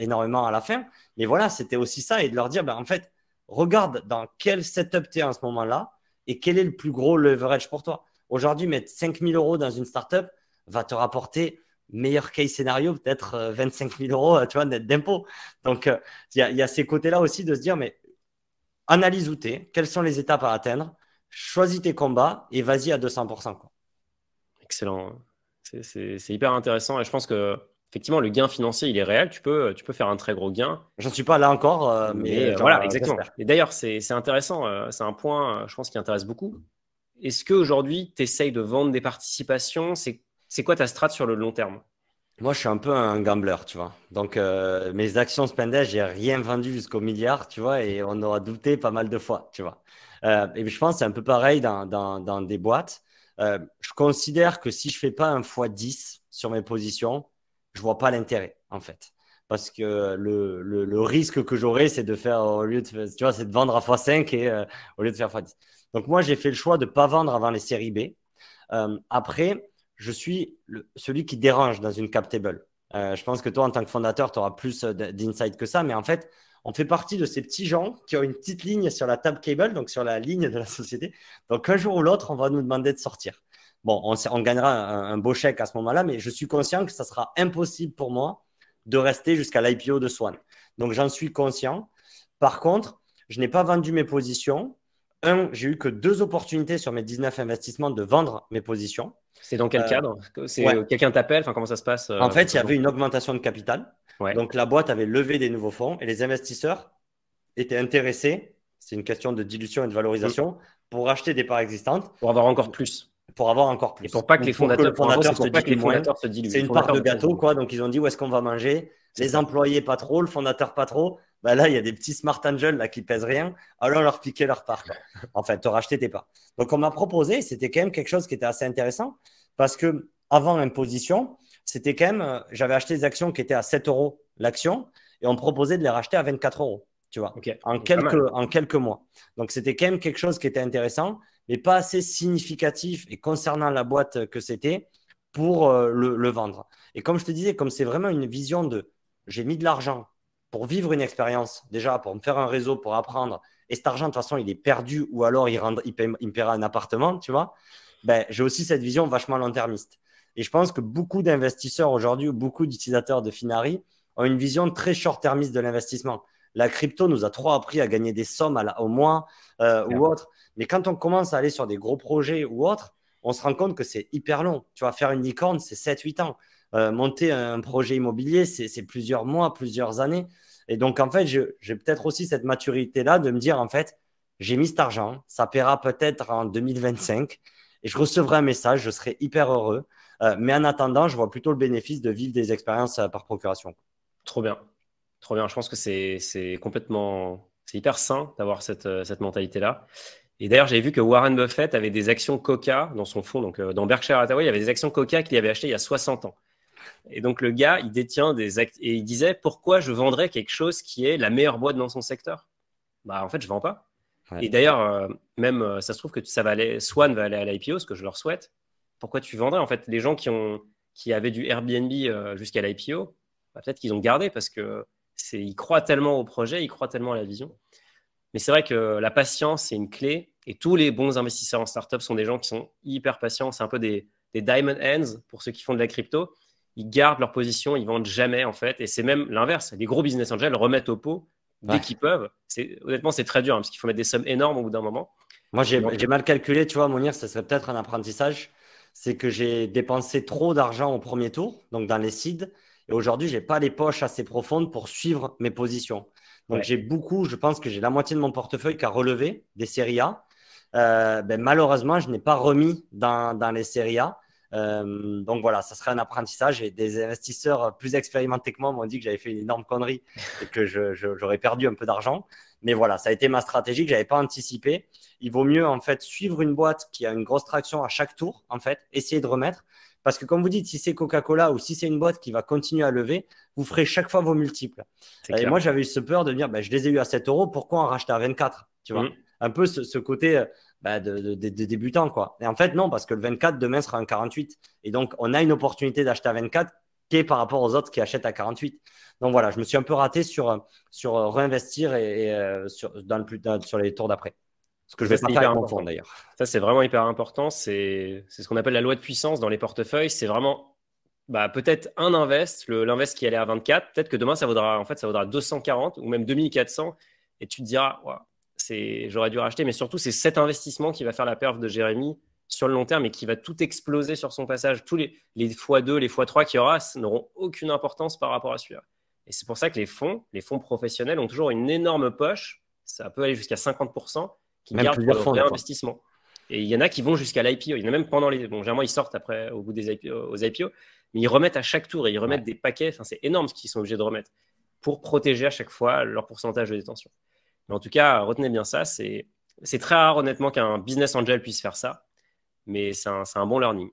énormément à la fin. Mais voilà, c'était aussi ça. Et de leur dire, ben, en fait, regarde dans quel setup tu es en ce moment-là et quel est le plus gros leverage pour toi. Aujourd'hui, mettre 5 000 euros dans une startup va te rapporter meilleur case scénario, peut-être 25 euh, 000 euros euh, tu vois, net d'impôt. Donc, euh, il y, a ces côtés-là aussi de se dire, mais analyse où es, quelles sont les étapes à atteindre, choisis tes combats et vas-y à 200%. Excellent. Hein. C'est hyper intéressant et je pense que effectivement, le gain financier, il est réel. Tu peux, tu peux faire un très gros gain. J'en suis pas là encore, euh, mais, voilà, exactement. Et d'ailleurs, c'est intéressant. Euh, c'est un point, euh, je pense, qui intéresse beaucoup. Est-ce qu'aujourd'hui, tu essayes de vendre des participations C'est quoi ta strat sur le long terme moi, je suis un peu un gambler, tu vois. Donc, mes actions je j'ai rien vendu jusqu'au milliard, tu vois, et on aura douté pas mal de fois, tu vois. et je pense que c'est un peu pareil dans, dans des boîtes. je considère que si je fais pas un x10 sur mes positions, je vois pas l'intérêt, en fait. Parce que le, risque que j'aurais, c'est de faire, au lieu de, tu vois, c'est de vendre à fois 5 et euh, au lieu de faire x10. Donc, moi, j'ai fait le choix de ne pas vendre avant les séries B. Euh, après, je suis celui qui dérange dans une cap table. Euh, je pense que toi, en tant que fondateur, tu auras plus d'insight que ça. Mais en fait, on fait partie de ces petits gens qui ont une petite ligne sur la table cable, donc sur la ligne de la société. Donc, un jour ou l'autre, on va nous demander de sortir. Bon, on, gagnera un, beau chèque à ce moment-là, mais je suis conscient que ça sera impossible pour moi de rester jusqu'à l'IPO de Swan. Donc, j'en suis conscient. Par contre, je n'ai pas vendu mes positions. Un, j'ai eu que deux opportunités sur mes 19 investissements de vendre mes positions. C'est dans quel euh, cadre C'est quelqu'un t'appelle Enfin, comment ça se passe euh, En fait, il y avait une augmentation de capital. Donc la boîte avait levé des nouveaux fonds et les investisseurs étaient intéressés. C'est une question de dilution et de valorisation pour acheter des parts existantes. Pour avoir encore plus pour avoir encore plus. pour pas que les fondateurs, se, pas que les fondateurs se diluent. C'est une part de gâteau, quoi. Donc ils ont dit où est-ce qu'on va manger Les employés pas trop, le fondateur pas trop. Bah là, il y a des petits smart angels là, qui pèsent rien. Allons leur piquer leur part. Enfin, te racheter tes parts. Donc on m'a proposé, c'était quand même quelque chose qui était assez intéressant parce que avant l'imposition, c'était quand même, euh, j'avais acheté des actions qui étaient à 7 euros l'action et on me proposait de les racheter à 24 euros tu vois, en, quelques, en quelques mois. Donc, c'était quand même quelque chose qui était intéressant mais pas assez significatif et concernant la boîte que c'était pour euh, le, vendre. Et comme je te disais, comme c'est vraiment une vision de j'ai mis de l'argent pour vivre une expérience, déjà pour me faire un réseau, pour apprendre, et cet argent, de toute façon, il est perdu ou alors il, rend, me paiera un appartement, tu vois, ben, j'ai aussi cette vision vachement long-termiste. Et je pense que beaucoup d'investisseurs aujourd'hui, beaucoup d'utilisateurs de Finari ont une vision très short-termiste de l'investissement. La crypto nous a trop appris à gagner des sommes au moins euh, ou autre. Mais quand on commence à aller sur des gros projets ou autre, on se rend compte que c'est hyper long. Tu vas faire une licorne, c'est 7-8 ans. Euh, monter un projet immobilier, c'est plusieurs mois, plusieurs années. Et donc, en fait, j'ai peut-être aussi cette maturité-là de me dire, en fait, j'ai mis cet argent, ça paiera peut-être en 2025, et je recevrai un message, je serai hyper heureux. Euh, mais en attendant, je vois plutôt le bénéfice de vivre des expériences par procuration. Trop bien. Trop bien, je pense que c'est complètement. C'est hyper sain d'avoir cette, euh, cette mentalité-là. Et d'ailleurs, j'ai vu que Warren Buffett avait des actions Coca dans son fonds. Donc, euh, dans Berkshire Hathaway, il y avait des actions Coca qu'il avait achetées il y a 60 ans. Et donc, le gars, il détient des actes. Et il disait Pourquoi je vendrais quelque chose qui est la meilleure boîte dans son secteur Bah, en fait, je vends pas. Et d'ailleurs, euh, même, ça se trouve que ça va aller, Swan va aller à l'IPO, ce que je leur souhaite. Pourquoi tu vendrais En fait, les gens qui, ont, qui avaient du Airbnb jusqu'à l'IPO, bah, peut-être qu'ils ont gardé parce que c'est, il croit tellement au projet, il croit tellement à la vision. Mais c'est vrai que la patience, c'est une clé. Et tous les bons investisseurs en startup sont des gens qui sont hyper patients. C'est un peu des, des diamond hands pour ceux qui font de la crypto. Ils gardent leur position, ils vendent jamais en fait. Et c'est même l'inverse. Les gros business angels remettent au pot dès qu'ils peuvent. honnêtement, c'est très dur hein, parce qu'il faut mettre des sommes énormes au bout d'un moment. Moi, j'ai, mal calculé, tu vois, Monir, ça serait peut-être un apprentissage. C'est que j'ai dépensé trop d'argent au premier tour, donc dans les seeds. Et aujourd'hui, je n'ai pas les poches assez profondes pour suivre mes positions. Donc j'ai beaucoup, je pense que j'ai la moitié de mon portefeuille qui a relevé des séries A. Euh, ben, malheureusement, je n'ai pas remis dans, les séries A. Euh, donc voilà, ça serait un apprentissage et des investisseurs plus expérimentés que moi m'ont dit que j'avais fait une énorme connerie et que j'aurais perdu un peu d'argent. Mais voilà, ça a été ma stratégie que j'avais pas anticipée. Il vaut mieux en fait suivre une boîte qui a une grosse traction à chaque tour, en fait, essayer de remettre parce que comme vous dites, si c'est Coca-Cola ou si c'est une boîte qui va continuer à lever, vous ferez chaque fois vos multiples. Et moi, j'avais eu ce peur de dire, bah, je les ai eu à 7 euros, pourquoi en racheter à 24 Tu vois, mm. un peu ce, côté euh, bah, des débutants, quoi. Et en fait, non, parce que le 24 demain sera un 48. Et donc, on a une opportunité d'acheter à 24 qui est par rapport aux autres qui achètent à 48. Donc voilà, je me suis un peu raté sur, euh, sur euh, réinvestir et, sur les tours d'après. Ce que je vais pas d'ailleurs. Ça, c'est vraiment hyper important. C'est ce qu'on appelle la loi de puissance dans les portefeuilles. C'est vraiment bah, peut-être un invest, l'invest qui allait à 24, peut-être que demain, ça vaudra, en fait, ça vaudra 240 ou même 2400. Et tu te diras, j'aurais dû racheter. Mais surtout, c'est cet investissement qui va faire la perf de Jérémy sur le long terme et qui va tout exploser sur son passage. Tous les, les fois 2 les fois 3 qu'il y aura n'auront aucune importance par rapport à celui-là. Et c'est pour ça que les fonds, les fonds professionnels ont toujours une énorme poche. Ça peut aller jusqu'à 50% qui gardent leur fonds, d'investissement. Et il y en a qui vont jusqu'à l'IPO. Il y en a même pendant les. Bon, généralement, ils sortent après, au bout des IPO, aux IPO, mais ils remettent à chaque tour et ils remettent des paquets. Enfin, c'est énorme ce qu'ils sont obligés de remettre pour protéger à chaque fois leur pourcentage de détention. Mais en tout cas, retenez bien ça. C'est très rare, honnêtement, qu'un business angel puisse faire ça, mais c'est un, un, bon learning.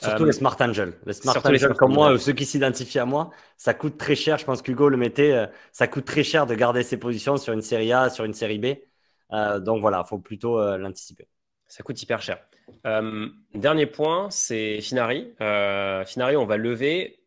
Surtout euh, les smart angels. Les smart angels comme moi, ou ceux qui s'identifient à moi, ça coûte très cher. Je pense qu'Hugo le mettait. Euh, ça coûte très cher de garder ses positions sur une série A, sur une série B. Euh, donc voilà, faut plutôt euh, l'anticiper. Ça coûte hyper cher. Euh, dernier point, c'est Finari. Finari, on va lever.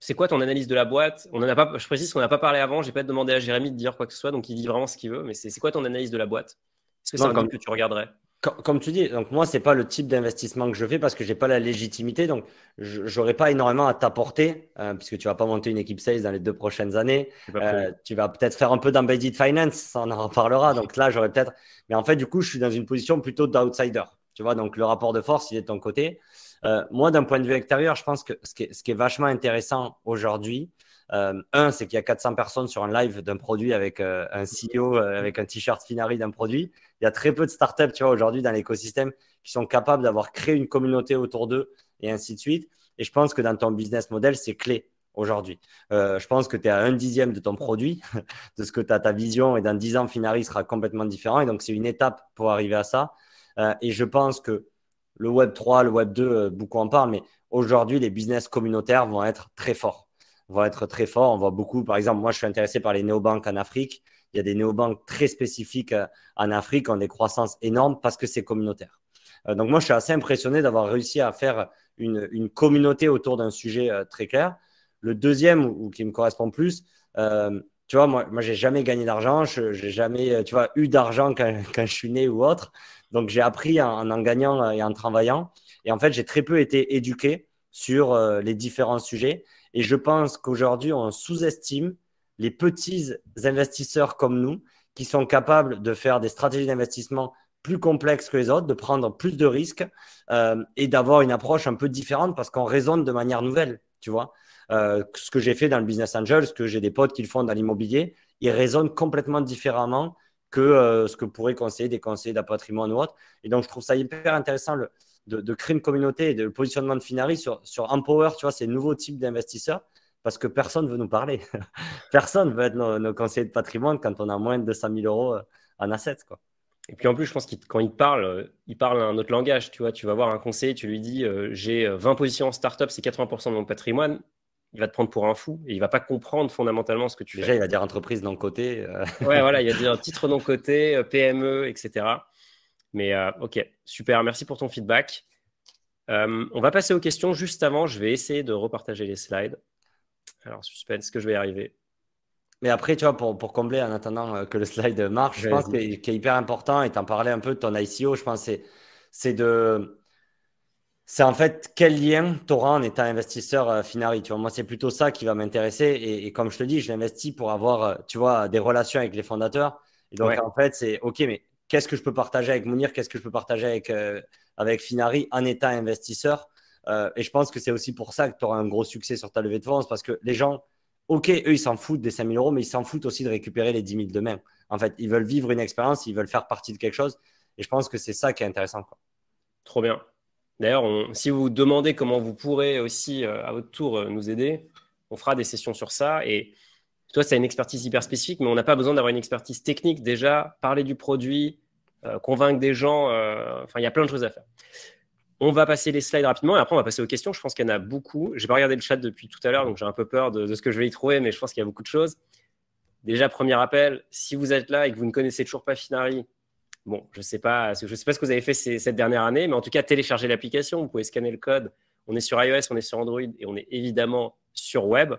C'est quoi ton analyse de la boîte on en pas, Je précise qu'on n'a pas parlé avant. J'ai pas demandé à Jérémy de dire quoi que ce soit, donc il dit vraiment ce qu'il veut. Mais c'est quoi ton analyse de la boîte Est-ce que c'est un comme... que tu regarderais comme tu dis, donc moi, ce n'est pas le type d'investissement que je fais parce que je n'ai pas la légitimité. Donc, je n'aurai pas énormément à t'apporter euh, puisque tu ne vas pas monter une équipe sales dans les deux prochaines années. Euh, tu vas peut-être faire un peu d'embedded finance, on en reparlera. Donc là, j'aurais peut-être. Mais en fait, du coup, je suis dans une position plutôt d'outsider. Tu vois, donc le rapport de force, il est de ton côté. Euh, moi, d'un point de vue extérieur, je pense que ce qui est vachement intéressant aujourd'hui, euh, un, c'est qu'il y a 400 personnes sur un live d'un produit avec euh, un CEO, euh, avec un t-shirt Finari d'un produit. Il y a très peu de startups, tu vois, aujourd'hui dans l'écosystème qui sont capables d'avoir créé une communauté autour d'eux et ainsi de suite. Et je pense que dans ton business model, c'est clé aujourd'hui. je pense que tu es à un dixième de ton produit, [LAUGHS] de ce que tu as ta vision, et dans dix ans, Finari sera complètement différent. Et donc, c'est une étape pour arriver à ça. et je pense que le Web 3, le Web 2, beaucoup en parlent, mais aujourd'hui, les business communautaires vont être très forts va être très fort, On voit beaucoup, par exemple, moi je suis intéressé par les néobanques en Afrique. Il y a des néobanques très spécifiques euh, en Afrique, ont des croissances énormes parce que c'est communautaire. Euh, donc moi je suis assez impressionné d'avoir réussi à faire une, communauté autour d'un sujet euh, très clair. Le deuxième, ou, qui me correspond plus, tu vois, moi, moi j'ai jamais gagné d'argent, je n'ai jamais tu vois, eu d'argent quand, je suis né ou autre. Donc j'ai appris en, en gagnant et en travaillant. Et en fait, j'ai très peu été éduqué sur les différents sujets. Et je pense qu'aujourd'hui, on sous-estime les petits investisseurs comme nous qui sont capables de faire des stratégies d'investissement plus complexes que les autres, de prendre plus de risques euh, et d'avoir une approche un peu différente parce qu'on raisonne de manière nouvelle, tu vois. Euh, ce que j'ai fait dans le business angel, ce que j'ai des potes qui le font dans l'immobilier, ils raisonnent complètement différemment que euh, ce que pourraient conseiller des conseillers d'un patrimoine ou autre. Et donc, je trouve ça hyper intéressant le, de, créer une communauté et de positionnement de Finari sur, sur Empower, tu vois, ces nouveaux types d'investisseurs, parce que personne ne veut nous parler. [LAUGHS] personne ne veut être nos, nos, conseillers de patrimoine quand on a moins de 200 000 euros euh, en assets. Quoi. Et puis en plus, je pense que quand il parle, euh, il parle un autre langage. Tu vois, tu vas voir un conseiller, tu lui dis euh, j'ai 20 positions en startup, c'est 80% de mon patrimoine. Il va te prendre pour un fou et il va pas comprendre fondamentalement ce que tu Déjà, fais. Déjà, il va dire entreprise non côté. côté ouais, voilà, il va dire [LAUGHS] titre non côté, PME, etc. Mais euh, ok, super, merci pour ton feedback. Euh, on va passer aux questions juste avant. Je vais essayer de repartager les slides. Alors, suspense, est-ce que je vais y arriver Mais après, tu vois, pour, pour, combler en attendant euh, que le slide marche, je pense que, qui est hyper important, et en parlais un peu de ton ICO, je pense, c'est de c'est en fait quel lien tu auras en étant investisseur Finari. Tu vois, moi, c'est plutôt ça qui va m'intéresser. Et, comme je te dis, je l'investis pour avoir, tu vois, des relations avec les fondateurs. donc, en fait, c'est OK, mais qu'est-ce que je peux partager avec Mounir, qu'est-ce que je peux partager avec, euh, Finari Un état investisseur. Euh, et je pense que c'est aussi pour ça que tu auras un gros succès sur ta levée de fonds, parce que les gens, ok, eux, ils s'en foutent des 000 euros, mais ils s'en foutent aussi de récupérer les 10 000 demain. En fait, ils veulent vivre une expérience, ils veulent faire partie de quelque chose. Et je pense que c'est ça qui est intéressant. Trop bien. D'ailleurs, si vous vous demandez comment vous pourrez aussi euh, à votre tour nous aider, on fera des sessions sur ça. Et toi, c'est une expertise hyper spécifique, mais on n'a pas besoin d'avoir une expertise technique déjà, parler du produit, euh, convaincre des gens. Euh, enfin, il y a plein de choses à faire. On va passer les slides rapidement et après on va passer aux questions. Je pense qu'il y en a beaucoup. Je n'ai pas regardé le chat depuis tout à l'heure, donc j'ai un peu peur de, ce que je vais y trouver, mais je pense qu'il y a beaucoup de choses. Déjà, premier appel, si vous êtes là et que vous ne connaissez toujours pas Finari, bon, je sais sais pas ce que vous avez fait cette dernière année, mais en tout cas, téléchargez l'application. Vous pouvez scanner le code. On est sur iOS, on est sur Android et on est évidemment sur web.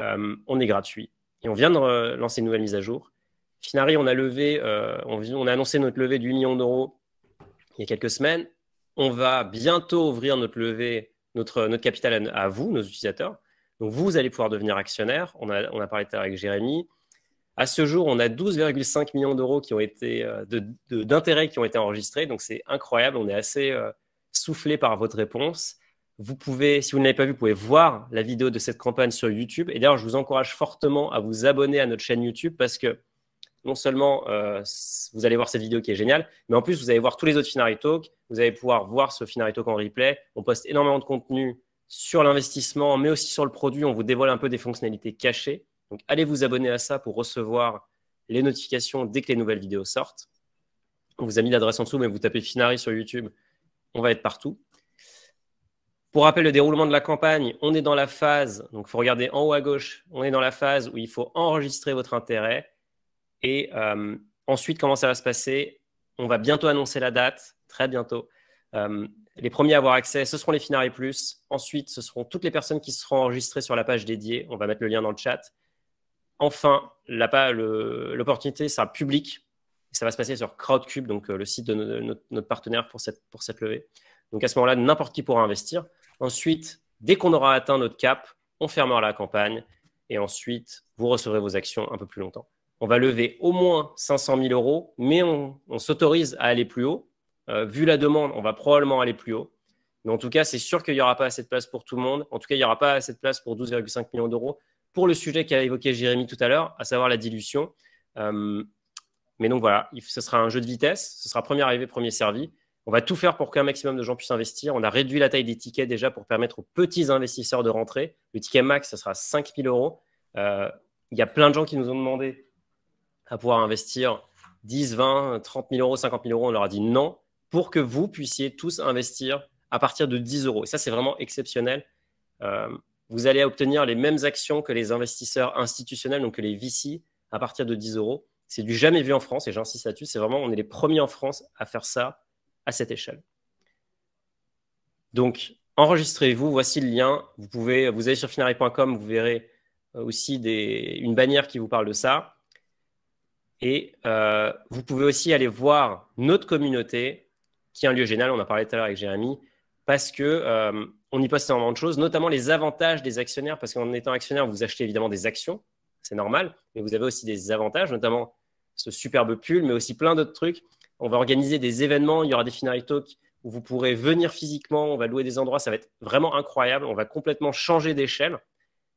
Euh, on est gratuit. Et on vient de lancer une nouvelle mise à jour. Finari, on a levé, euh, on, a annoncé notre levée du million d'euros il y a quelques semaines. On va bientôt ouvrir notre levée, notre, capital à, vous, nos utilisateurs. Donc vous allez pouvoir devenir actionnaire. On a, on parlé avec Jérémy. À ce jour, on a 12,5 millions d'euros qui ont été euh, d'intérêts qui ont été enregistrés. Donc c'est incroyable. On est assez soufflé par votre réponse. Vous pouvez, si vous ne l'avez pas vu, vous pouvez voir la vidéo de cette campagne sur YouTube. Et d'ailleurs, je vous encourage fortement à vous abonner à notre chaîne YouTube parce que non seulement euh, vous allez voir cette vidéo qui est géniale, mais en plus, vous allez voir tous les autres Finari Talk. Vous allez pouvoir voir ce Finari Talk en replay. On poste énormément de contenu sur l'investissement, mais aussi sur le produit. On vous dévoile un peu des fonctionnalités cachées. Donc, allez vous abonner à ça pour recevoir les notifications dès que les nouvelles vidéos sortent. On vous a mis l'adresse en dessous, mais vous tapez Finari sur YouTube. On va être partout. Pour rappel, le déroulement de la campagne, on est dans la phase, donc il faut regarder en haut à gauche, on est dans la phase où il faut enregistrer votre intérêt. Et euh, ensuite, comment ça va se passer On va bientôt annoncer la date, très bientôt. Euh, les premiers à avoir accès, ce seront les Finari Plus. Ensuite, ce seront toutes les personnes qui seront enregistrées sur la page dédiée. On va mettre le lien dans le chat. Enfin, l'opportunité sera publique. Ça va se passer sur Crowdcube, donc euh, le site de notre, partenaire pour cette, pour cette levée. Donc à ce moment-là, n'importe qui pourra investir. Ensuite, dès qu'on aura atteint notre cap, on fermera la campagne et ensuite, vous recevrez vos actions un peu plus longtemps. On va lever au moins 500 000 euros, mais on, s'autorise à aller plus haut. Euh, vu la demande, on va probablement aller plus haut. Mais en tout cas, c'est sûr qu'il n'y aura pas assez de place pour tout le monde. En tout cas, il n'y aura pas assez de place pour 12,5 millions d'euros pour le sujet qu'a évoqué Jérémy tout à l'heure, à savoir la dilution. Euh, mais donc voilà, ce sera un jeu de vitesse, ce sera premier arrivé, premier servi. On va tout faire pour qu'un maximum de gens puissent investir. On a réduit la taille des tickets déjà pour permettre aux petits investisseurs de rentrer. Le ticket max, ce sera 5 000 euros. Euh, il y a plein de gens qui nous ont demandé à pouvoir investir 10, 20, 30 000 euros, 50 000 euros. On leur a dit non pour que vous puissiez tous investir à partir de 10 euros. Et ça, c'est vraiment exceptionnel. Euh, vous allez obtenir les mêmes actions que les investisseurs institutionnels, donc que les VCI, à partir de 10 euros. C'est du jamais vu en France, et j'insiste là-dessus. C'est vraiment, on est les premiers en France à faire ça à cette échelle. Donc, enregistrez-vous, voici le lien. Vous pouvez, vous allez sur finari.com, vous verrez euh, aussi des, une bannière qui vous parle de ça. Et euh, vous pouvez aussi aller voir notre communauté, qui est un lieu génial, on en parlé tout à l'heure avec Jérémy, parce que euh, on y poste énormément de choses, notamment les avantages des actionnaires, parce qu'en étant actionnaire, vous achetez évidemment des actions, c'est normal, mais vous avez aussi des avantages, notamment ce superbe pull, mais aussi plein d'autres trucs. On va organiser des événements, il y aura des final talks où vous pourrez venir physiquement, on va louer des endroits, ça va être vraiment incroyable, on va complètement changer d'échelle.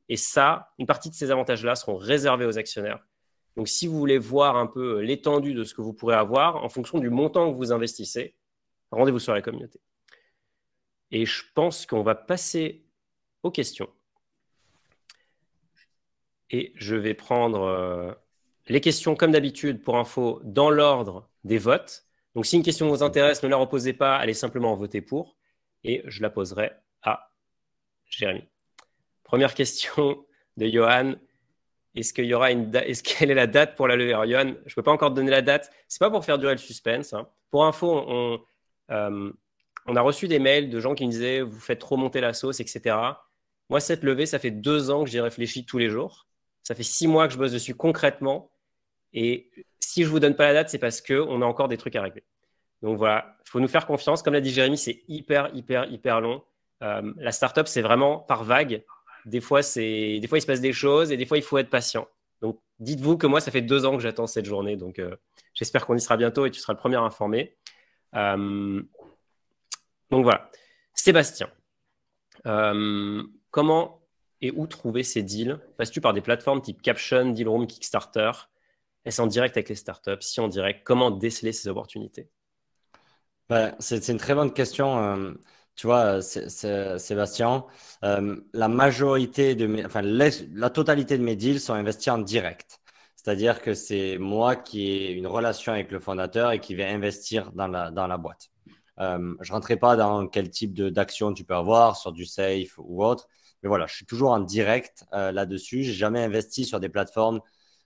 Et ça, une partie de ces avantages-là seront réservés aux actionnaires. Donc si vous voulez voir un peu euh, l'étendue de ce que vous pourrez avoir en fonction du montant que vous investissez, rendez-vous sur la communauté. Et je pense qu'on va passer aux questions. Et je vais prendre euh, les questions, comme d'habitude, pour info, dans l'ordre des votes. Donc, si une question vous intéresse, ne la reposez pas, allez simplement en voter pour. Et je la poserai à Jérémy. Première question de Johan. Est-ce qu'il y aura une Est-ce quelle est la date pour la levée Johan, Je ne peux pas encore donner la date. C'est pas pour faire durer le suspense. Hein. Pour info, on, euh, on a reçu des mails de gens qui me disaient vous faites trop monter la sauce, etc. Moi, cette levée, ça fait deux ans que j'y réfléchis tous les jours. Ça fait six mois que je bosse dessus concrètement. Et si je vous donne pas la date, c'est parce qu'on a encore des trucs à régler. Donc voilà, il faut nous faire confiance. Comme l'a dit Jérémy, c'est hyper, hyper, hyper long. Euh, la startup, c'est vraiment par vague. Des fois, des fois, il se passe des choses et des fois, il faut être patient. Donc, dites-vous que moi, ça fait deux ans que j'attends cette journée. Donc, euh, j'espère qu'on y sera bientôt et tu seras le premier informé. informer euh, Donc, voilà. Sébastien, euh, comment et où trouver ces deals Passes-tu par des plateformes type Caption, Dealroom, Kickstarter est-ce en direct avec les startups Si en direct, comment déceler ces opportunités ben, C'est une très bonne question. Euh, tu vois, euh, Sébastien, euh, la majorité de enfin, la totalité de mes deals sont investis en direct. C'est-à-dire que c'est moi qui ai une relation avec le fondateur et qui vais investir dans la, boîte. je ne rentrerai pas dans quel type d'action tu peux avoir, sur du safe ou autre. Mais voilà, je suis toujours en direct là-dessus. Je n'ai jamais investi sur des plateformes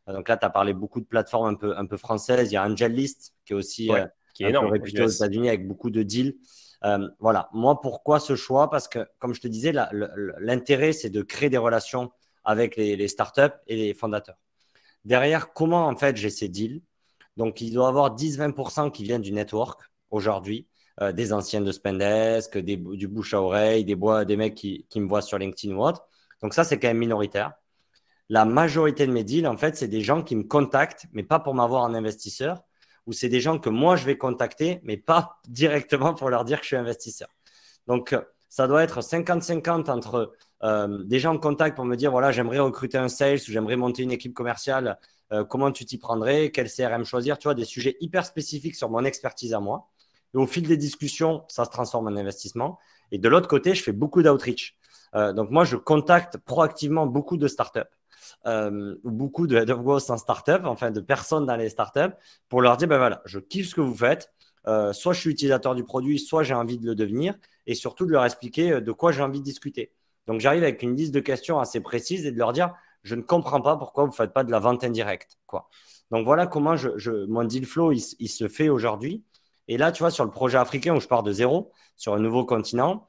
euh, donc là, tu as parlé beaucoup de plateformes un peu, un peu françaises. Il y a AngelList qui est aussi euh, qui est réputé aux États-Unis avec beaucoup de deals. Euh, voilà, moi, pourquoi ce choix Parce que, comme je te disais, l'intérêt, c'est de créer des relations avec les, startups et les fondateurs. Derrière, comment en fait j'ai ces deals Donc, il doit y avoir 10-20% qui viennent du network aujourd'hui, des anciens de Spendesk, des, du bouche à oreille, des, bois, des mecs qui, qui me voient sur LinkedIn ou autre. Donc, ça, c'est quand même minoritaire la majorité de mes deals, en fait, c'est des gens qui me contactent, mais pas pour m'avoir en investisseur, ou c'est des gens que moi, je vais contacter, mais pas [LAUGHS] directement pour leur dire que je suis investisseur. Donc, euh, ça doit être 50-50 entre euh, des gens en contact pour me dire, voilà, j'aimerais recruter un sales ou j'aimerais monter une équipe commerciale, euh, comment tu t'y prendrais, quel CRM choisir, tu vois, des sujets hyper spécifiques sur mon expertise à moi. Et au fil des discussions, ça se transforme en investissement. Et de l'autre côté, je fais beaucoup d'outreach. donc moi, je contacte proactivement beaucoup de startups euh, beaucoup de head of growth en startup, enfin de personnes dans les startups, pour leur dire ben voilà, je kiffe ce que vous faites. Euh, soit je suis utilisateur du produit, soit j'ai envie de le devenir, et surtout de leur expliquer euh, de quoi j'ai envie de discuter. Donc j'arrive avec une liste de questions assez précise et de leur dire je ne comprends pas pourquoi vous ne faites pas de la vente indirecte. Quoi. Donc voilà comment je, mon deal flow il, se fait aujourd'hui. Et là, tu vois, sur le projet africain où je pars de zéro, sur un nouveau continent,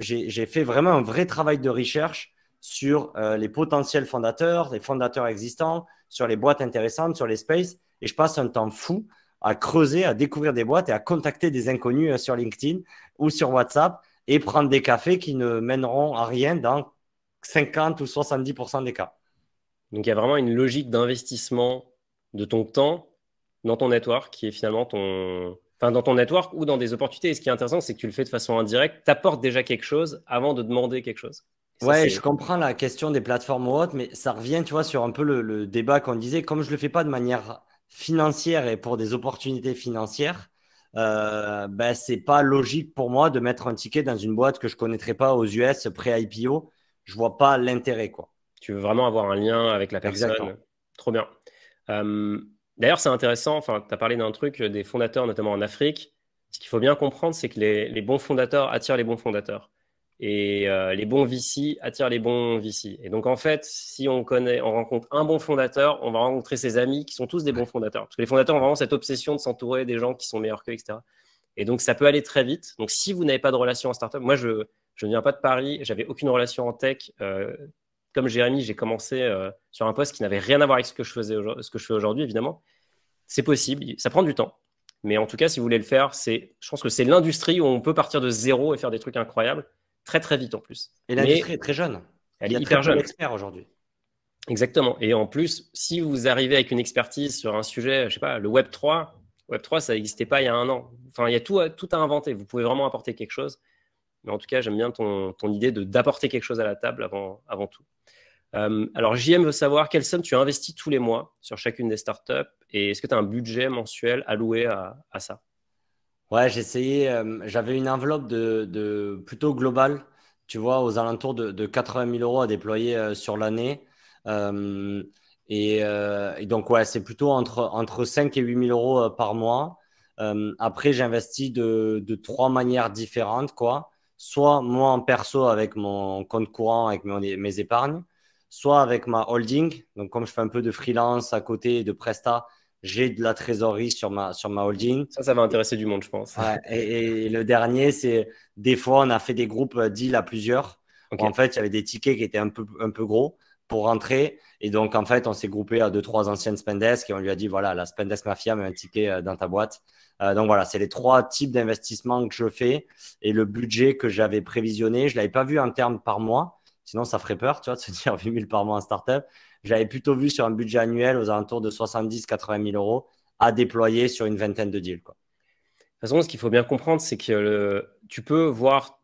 j'ai fait vraiment un vrai travail de recherche sur euh, les potentiels fondateurs, les fondateurs existants, sur les boîtes intéressantes, sur les spaces. Et je passe un temps fou à creuser, à découvrir des boîtes et à contacter des inconnus euh, sur LinkedIn ou sur WhatsApp et prendre des cafés qui ne mèneront à rien dans 50 ou 70% des cas. Donc il y a vraiment une logique d'investissement de ton temps dans ton network qui est finalement ton... Enfin, dans ton network ou dans des opportunités. Et ce qui est intéressant, c'est que tu le fais de façon indirecte. Tu apportes déjà quelque chose avant de demander quelque chose je comprends la question des plateformes ou autres, mais ça revient, sur un peu le, débat qu'on disait. Comme je ne le fais pas de manière financière et pour des opportunités financières, euh, ben, ce n'est pas logique pour moi de mettre un ticket dans une boîte que je ne connaîtrais pas aux US pré-IPO. Je ne vois pas l'intérêt, quoi. Tu veux vraiment avoir un lien avec la personne. Trop bien. Euh, d'ailleurs, c'est intéressant, tu as parlé d'un truc euh, des fondateurs, notamment en Afrique. Ce qu'il faut bien comprendre, c'est que les bons fondateurs attirent les bons fondateurs. Et euh, les bons VC attirent les bons VC. Et donc, en fait, si on on rencontre un bon fondateur, on va rencontrer ses amis qui sont tous des bons fondateurs. Parce que les fondateurs ont vraiment cette obsession de s'entourer des gens qui sont meilleurs qu'eux, etc. Et donc, ça peut aller très vite. Donc, si vous n'avez pas de relation en startup, moi, je, je ne viens pas de Paris, j'avais aucune relation en tech. Euh, comme Jérémy, j'ai commencé euh, sur un poste qui n'avait rien à voir avec ce que je, faisais ce que je fais aujourd'hui, évidemment. C'est possible, ça prend du temps. Mais en tout cas, si vous voulez le faire, je pense que c'est l'industrie où on peut partir de zéro et faire des trucs incroyables très très vite en plus. Et l'industrie est très jeune. Elle est hyper jeune. expert aujourd'hui. Exactement. Et en plus, si vous arrivez avec une expertise sur un sujet, je sais pas, le Web 3, Web 3, ça n'existait pas il y a un an. Enfin, il y a tout à, inventer. Vous pouvez vraiment apporter quelque chose. Mais en tout cas, j'aime bien ton, ton idée d'apporter quelque chose à la table avant, avant tout. Euh, alors, JM veut savoir quelle somme tu investis tous les mois sur chacune des startups et est-ce que tu as un budget mensuel alloué à ça Ouais, euh, J'avais une enveloppe de, de- plutôt globale, tu vois, aux alentours de, 80 000 euros à déployer euh, sur l'année. Euh, et, donc, ouais, c'est plutôt entre, entre 5 et 8 000 euros par mois. après, j'investis de, de trois manières différentes, quoi. Soit moi en perso avec mon compte courant, avec mes épargnes, soit avec ma holding. Donc, comme je fais un peu de freelance à côté de presta, j'ai de la trésorerie sur ma, sur ma holding. Ça, ça va intéresser du monde, je pense. et, le dernier, c'est des fois, on a fait des groupes euh, deal à plusieurs. en fait, il y avait des tickets qui étaient un peu, un peu gros pour rentrer. Et donc, en fait, on s'est groupé à deux, trois anciennes Spendesk et on lui a dit voilà, la Spendesk Mafia met un ticket euh, dans ta boîte. Euh, donc voilà, c'est les trois types d'investissements que je fais et le budget que j'avais prévisionné. Je ne l'avais pas vu en termes par mois. Sinon, ça ferait peur, tu vois, de se [LAUGHS] dire 8 000 par mois en startup j'avais plutôt vu sur un budget annuel aux alentours de 70-80 000 euros à déployer sur une vingtaine de deals. Quoi. De toute façon, ce qu'il faut bien comprendre, c'est que le... tu peux voir,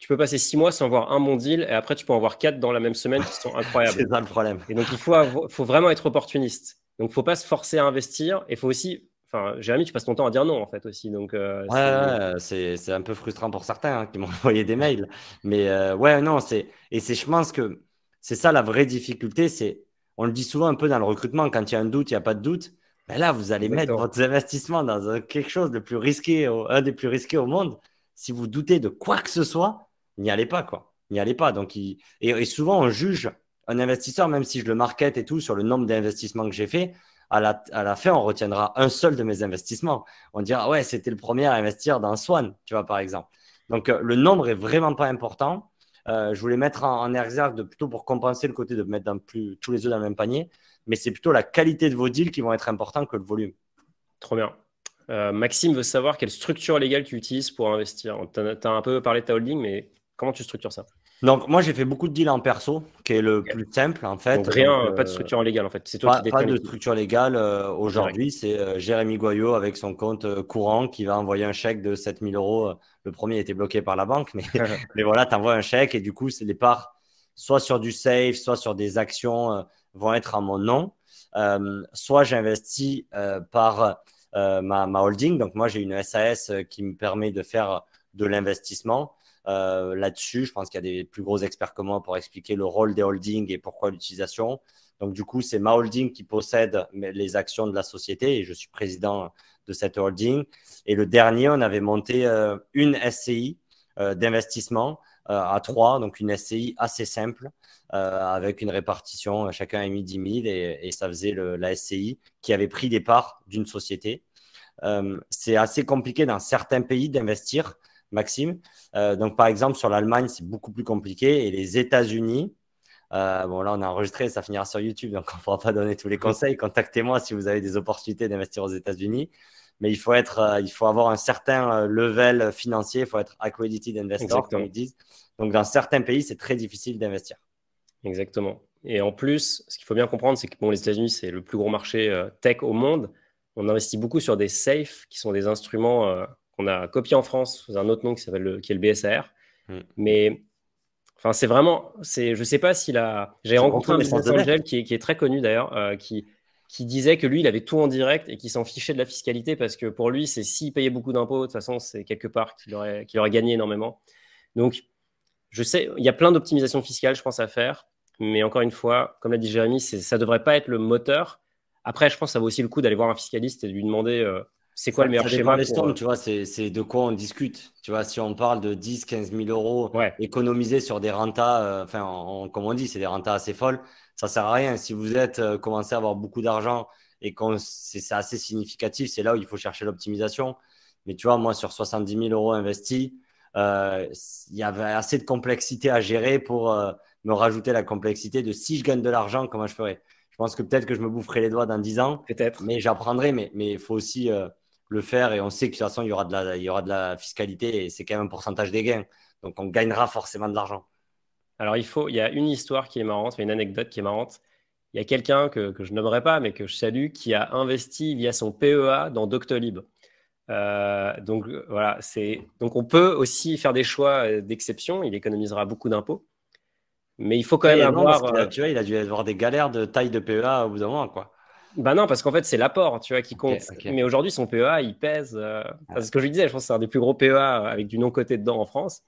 tu peux passer six mois sans voir un bon deal et après tu peux en voir quatre dans la même semaine qui sont [LAUGHS] incroyables. c'est ça le problème. Et donc il faut, faut vraiment être opportuniste. Donc faut pas se forcer à investir et faut aussi Enfin, Jérémy, tu passes ton temps à dire non en fait aussi. Donc, euh, ouais, c'est un peu frustrant pour certains hein, qui m'ont [LAUGHS] envoyé des mails. Mais euh, ouais, non, c'est et c'est je pense que c'est ça la vraie difficulté, c'est on le dit souvent un peu dans le recrutement, quand il y a un doute, il n'y a pas de doute. Mais ben là, vous allez mettre votre investissement dans quelque chose de plus risqué, un des plus risqués au monde. Si vous doutez de quoi que ce soit, n'y allez pas, quoi. N'y allez pas. Donc, et, souvent, on juge un investisseur, même si je le market et tout, sur le nombre d'investissements que j'ai fait, à la, fin, on retiendra un seul de mes investissements. On dira, ouais, c'était le premier à investir dans Swan, tu vois, par exemple. Donc, euh, le nombre est vraiment pas important. Euh, je voulais mettre en, exergue plutôt pour compenser le côté de mettre dans plus, tous les œufs dans le même panier, mais c'est plutôt la qualité de vos deals qui vont être importants que le volume. Trop bien. Euh, Maxime veut savoir quelle structure légale tu utilises pour investir. Tu as, un peu parlé de ta holding, mais comment tu structures ça donc, moi, j'ai fait beaucoup de deals en perso, qui est le plus simple, en fait. rien, euh, pas de structure légale, en fait. C'est toi pas, Pas de structure légale. Euh, aujourd'hui, c'est euh, Jérémy Goyot avec son compte courant qui va envoyer un chèque de 7000 euros. Le premier était bloqué par la banque, mais, [LAUGHS] [LAUGHS] voilà, tu envoies un chèque et du coup, ces les parts soit sur du safe, soit sur des actions vont être à mon nom. soit j'investis par ma, ma, holding. Donc, moi, j'ai une SAS qui me permet de faire de l'investissement. Euh, là-dessus. Je pense qu'il y a des plus gros experts que moi pour expliquer le rôle des holdings et pourquoi l'utilisation. Donc, du coup, c'est ma holding qui possède les actions de la société et je suis président de cette holding. Et le dernier, on avait monté euh, une SCI euh, d'investissement à trois, donc une SCI assez simple, avec une répartition, chacun a mis 10 000 et, ça faisait la SCI qui avait pris des parts d'une société. c'est assez compliqué dans certains pays d'investir Maxime. Euh, donc, par exemple, sur l'Allemagne, c'est beaucoup plus compliqué. Et les États-Unis, euh, bon, là, on a enregistré, ça finira sur YouTube, donc on ne pourra pas donner tous les conseils. Contactez-moi si vous avez des opportunités d'investir aux États-Unis. Mais il faut, être, euh, il faut avoir un certain level financier, il faut être accredited investor, comme ils disent. Donc, dans certains pays, c'est très difficile d'investir. Exactement. Et en plus, ce qu'il faut bien comprendre, c'est que bon, les États-Unis, c'est le plus gros marché tech au monde. On investit beaucoup sur des safes, qui sont des instruments on a copié en France sous un autre nom qui s'appelle le, qui est le BSR, mm. Mais enfin, c'est vraiment, c'est, je sais pas si la, j'ai rencontré un business angel qui est, qui est très connu d'ailleurs, euh, qui qui disait que lui, il avait tout en direct et qui s'en fichait de la fiscalité parce que pour lui, c'est s'il payait beaucoup d'impôts, de toute façon, c'est quelque part qu'il aurait, gagné énormément. Donc, je sais, il y a plein d'optimisations fiscales, je pense, à faire. Mais encore une fois, comme l'a dit Jérémy, ça ne devrait pas être le moteur. Après, je pense que ça vaut aussi le coup d'aller voir un fiscaliste et de lui demander euh, c'est quoi le meilleur schéma euh, tu vois, c'est de quoi on discute. Tu vois, si on parle de 10, 15 000 euros économisés sur des rentas, euh, enfin, comme on dit, c'est des rentas assez folles, ça sert à rien. Si vous êtes euh, commencé à avoir beaucoup d'argent et que c'est assez significatif, c'est là où il faut chercher l'optimisation. Mais tu vois, moi, sur 70 000 euros investis, il y avait assez de complexité à gérer pour me rajouter la complexité de si je gagne de l'argent, comment je ferais. Je pense que peut-être que je me boufferai les doigts dans 10 ans. Peut-être. Mais j'apprendrai, mais il faut aussi le faire et on sait que de toute façon, il y aura de la, fiscalité et c'est quand même un pourcentage des gains. Donc, on gagnera forcément de l'argent. Alors, il, faut, il y a une histoire qui est marrante, une anecdote qui est marrante. Il y a quelqu'un que, je nommerai pas, mais que je salue, qui a investi via son PEA dans Doctolib. Euh, donc, voilà, c'est, donc, on peut aussi faire des choix euh, d'exception. Il économisera beaucoup d'impôts. Mais il faut quand même avoir. Euh, il a dû avoir des galères de taille de PEA au bout d'un moment, quoi. Ben non, parce qu'en fait, c'est l'apport, tu vois, qui compte. Mais aujourd'hui, son PEA, il pèse. Parce euh, c'est ce que je lui disais, je pense que c'est un des plus gros PEA euh, avec du non-côté dedans en France.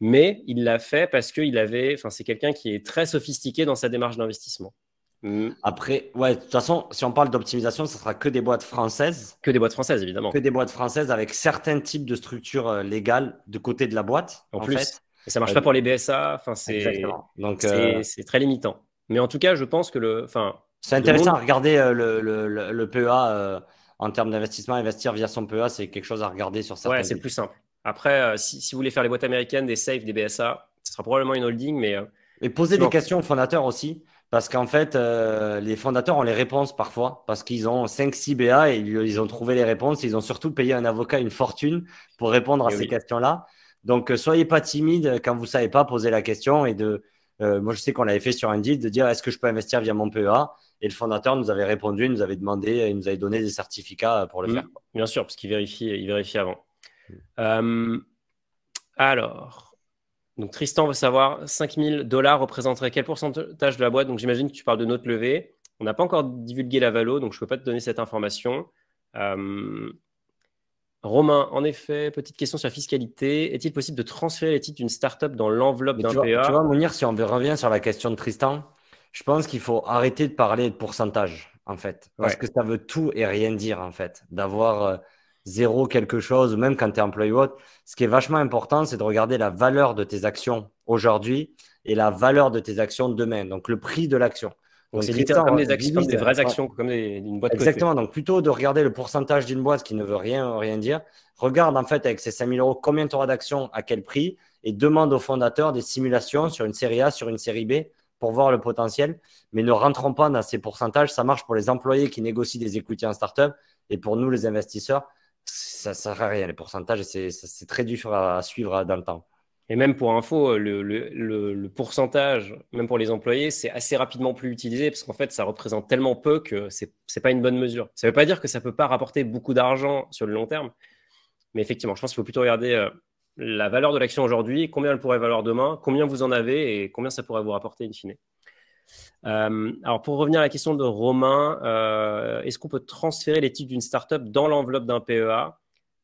Mais il l'a fait parce il avait. Enfin, c'est quelqu'un qui est très sophistiqué dans sa démarche d'investissement. Mm. Après, ouais, de toute façon, si on parle d'optimisation, ce sera que des boîtes françaises. Que des boîtes françaises, évidemment. Que des boîtes françaises avec certains types de structures euh, légales de côté de la boîte. En, plus. Fait. Et ça marche pas pour les BSA. Enfin, c'est. Donc, c'est très limitant. Mais en tout cas, je pense que le. Enfin, c'est intéressant à regarder euh, le, le, le, PEA euh, en termes d'investissement. Investir via son PEA, c'est quelque chose à regarder sur certains. Ouais, c'est plus simple. Après, euh, si, si, vous voulez faire les boîtes américaines, des SAFE, des BSA, ce sera probablement une holding, mais. Et poser des questions aux fondateurs aussi, parce qu'en fait, les fondateurs ont les réponses parfois, parce qu'ils ont 5-6 BA et ils, ont trouvé les réponses. Ils ont surtout payé un avocat une fortune pour répondre à eh ces questions-là. Donc, soyez pas timide quand vous savez pas poser la question et de, euh, moi, je sais qu'on l'avait fait sur Indeed de dire est-ce que je peux investir via mon PEA Et le fondateur nous avait répondu, nous avait demandé, euh, il nous avait donné des certificats euh, pour le mm. faire. Bien sûr, parce qu'il vérifie, il vérifie avant. alors, donc Tristan veut savoir 5000 dollars représenterait quel pourcentage de la boîte Donc j'imagine que tu parles de notre levée. On n'a pas encore divulgué la valo, donc je ne peux pas te donner cette information. Romain, en effet, petite question sur la fiscalité. Est-il possible de transférer les titres d'une start-up dans l'enveloppe d'un PA Tu vois, si on revient sur la question de Tristan, je pense qu'il faut arrêter de parler de pourcentage, en fait. Parce que ça veut tout et rien dire, en fait. D'avoir euh, zéro quelque chose, même quand tu es employé ou autre. Ce qui est vachement important, c'est de regarder la valeur de tes actions aujourd'hui et la valeur de tes actions demain, donc le prix de l'action. Donc c'est littéralement des, vraies actions, comme Exactement. Donc plutôt de regarder le pourcentage d'une boîte qui ne veut rien, rien dire, regarde en fait avec ces 5000 euros combien tu auras d'actions, à quel prix, et demande aux fondateurs des simulations sur une série A, sur une série B pour voir le potentiel. Mais ne rentrons pas dans ces pourcentages. Ça marche pour les employés qui négocient des écoutiers en startup et pour nous, les investisseurs, ça ne sert à rien. Les pourcentages, et c'est très dur à suivre dans le temps. Et même pour info, le, pourcentage, même pour les employés, c'est assez rapidement plus utilisé parce qu'en fait, ça représente tellement peu que ce n'est pas une bonne mesure. Ça ne veut pas dire que ça ne peut pas rapporter beaucoup d'argent sur le long terme, mais effectivement, je pense qu'il faut plutôt regarder euh, la valeur de l'action aujourd'hui, combien elle pourrait valoir demain, combien vous en avez et combien ça pourrait vous rapporter in fine. Euh, alors, pour revenir à la question de Romain, euh, est-ce qu'on peut transférer les titres d'une startup dans l'enveloppe d'un PEA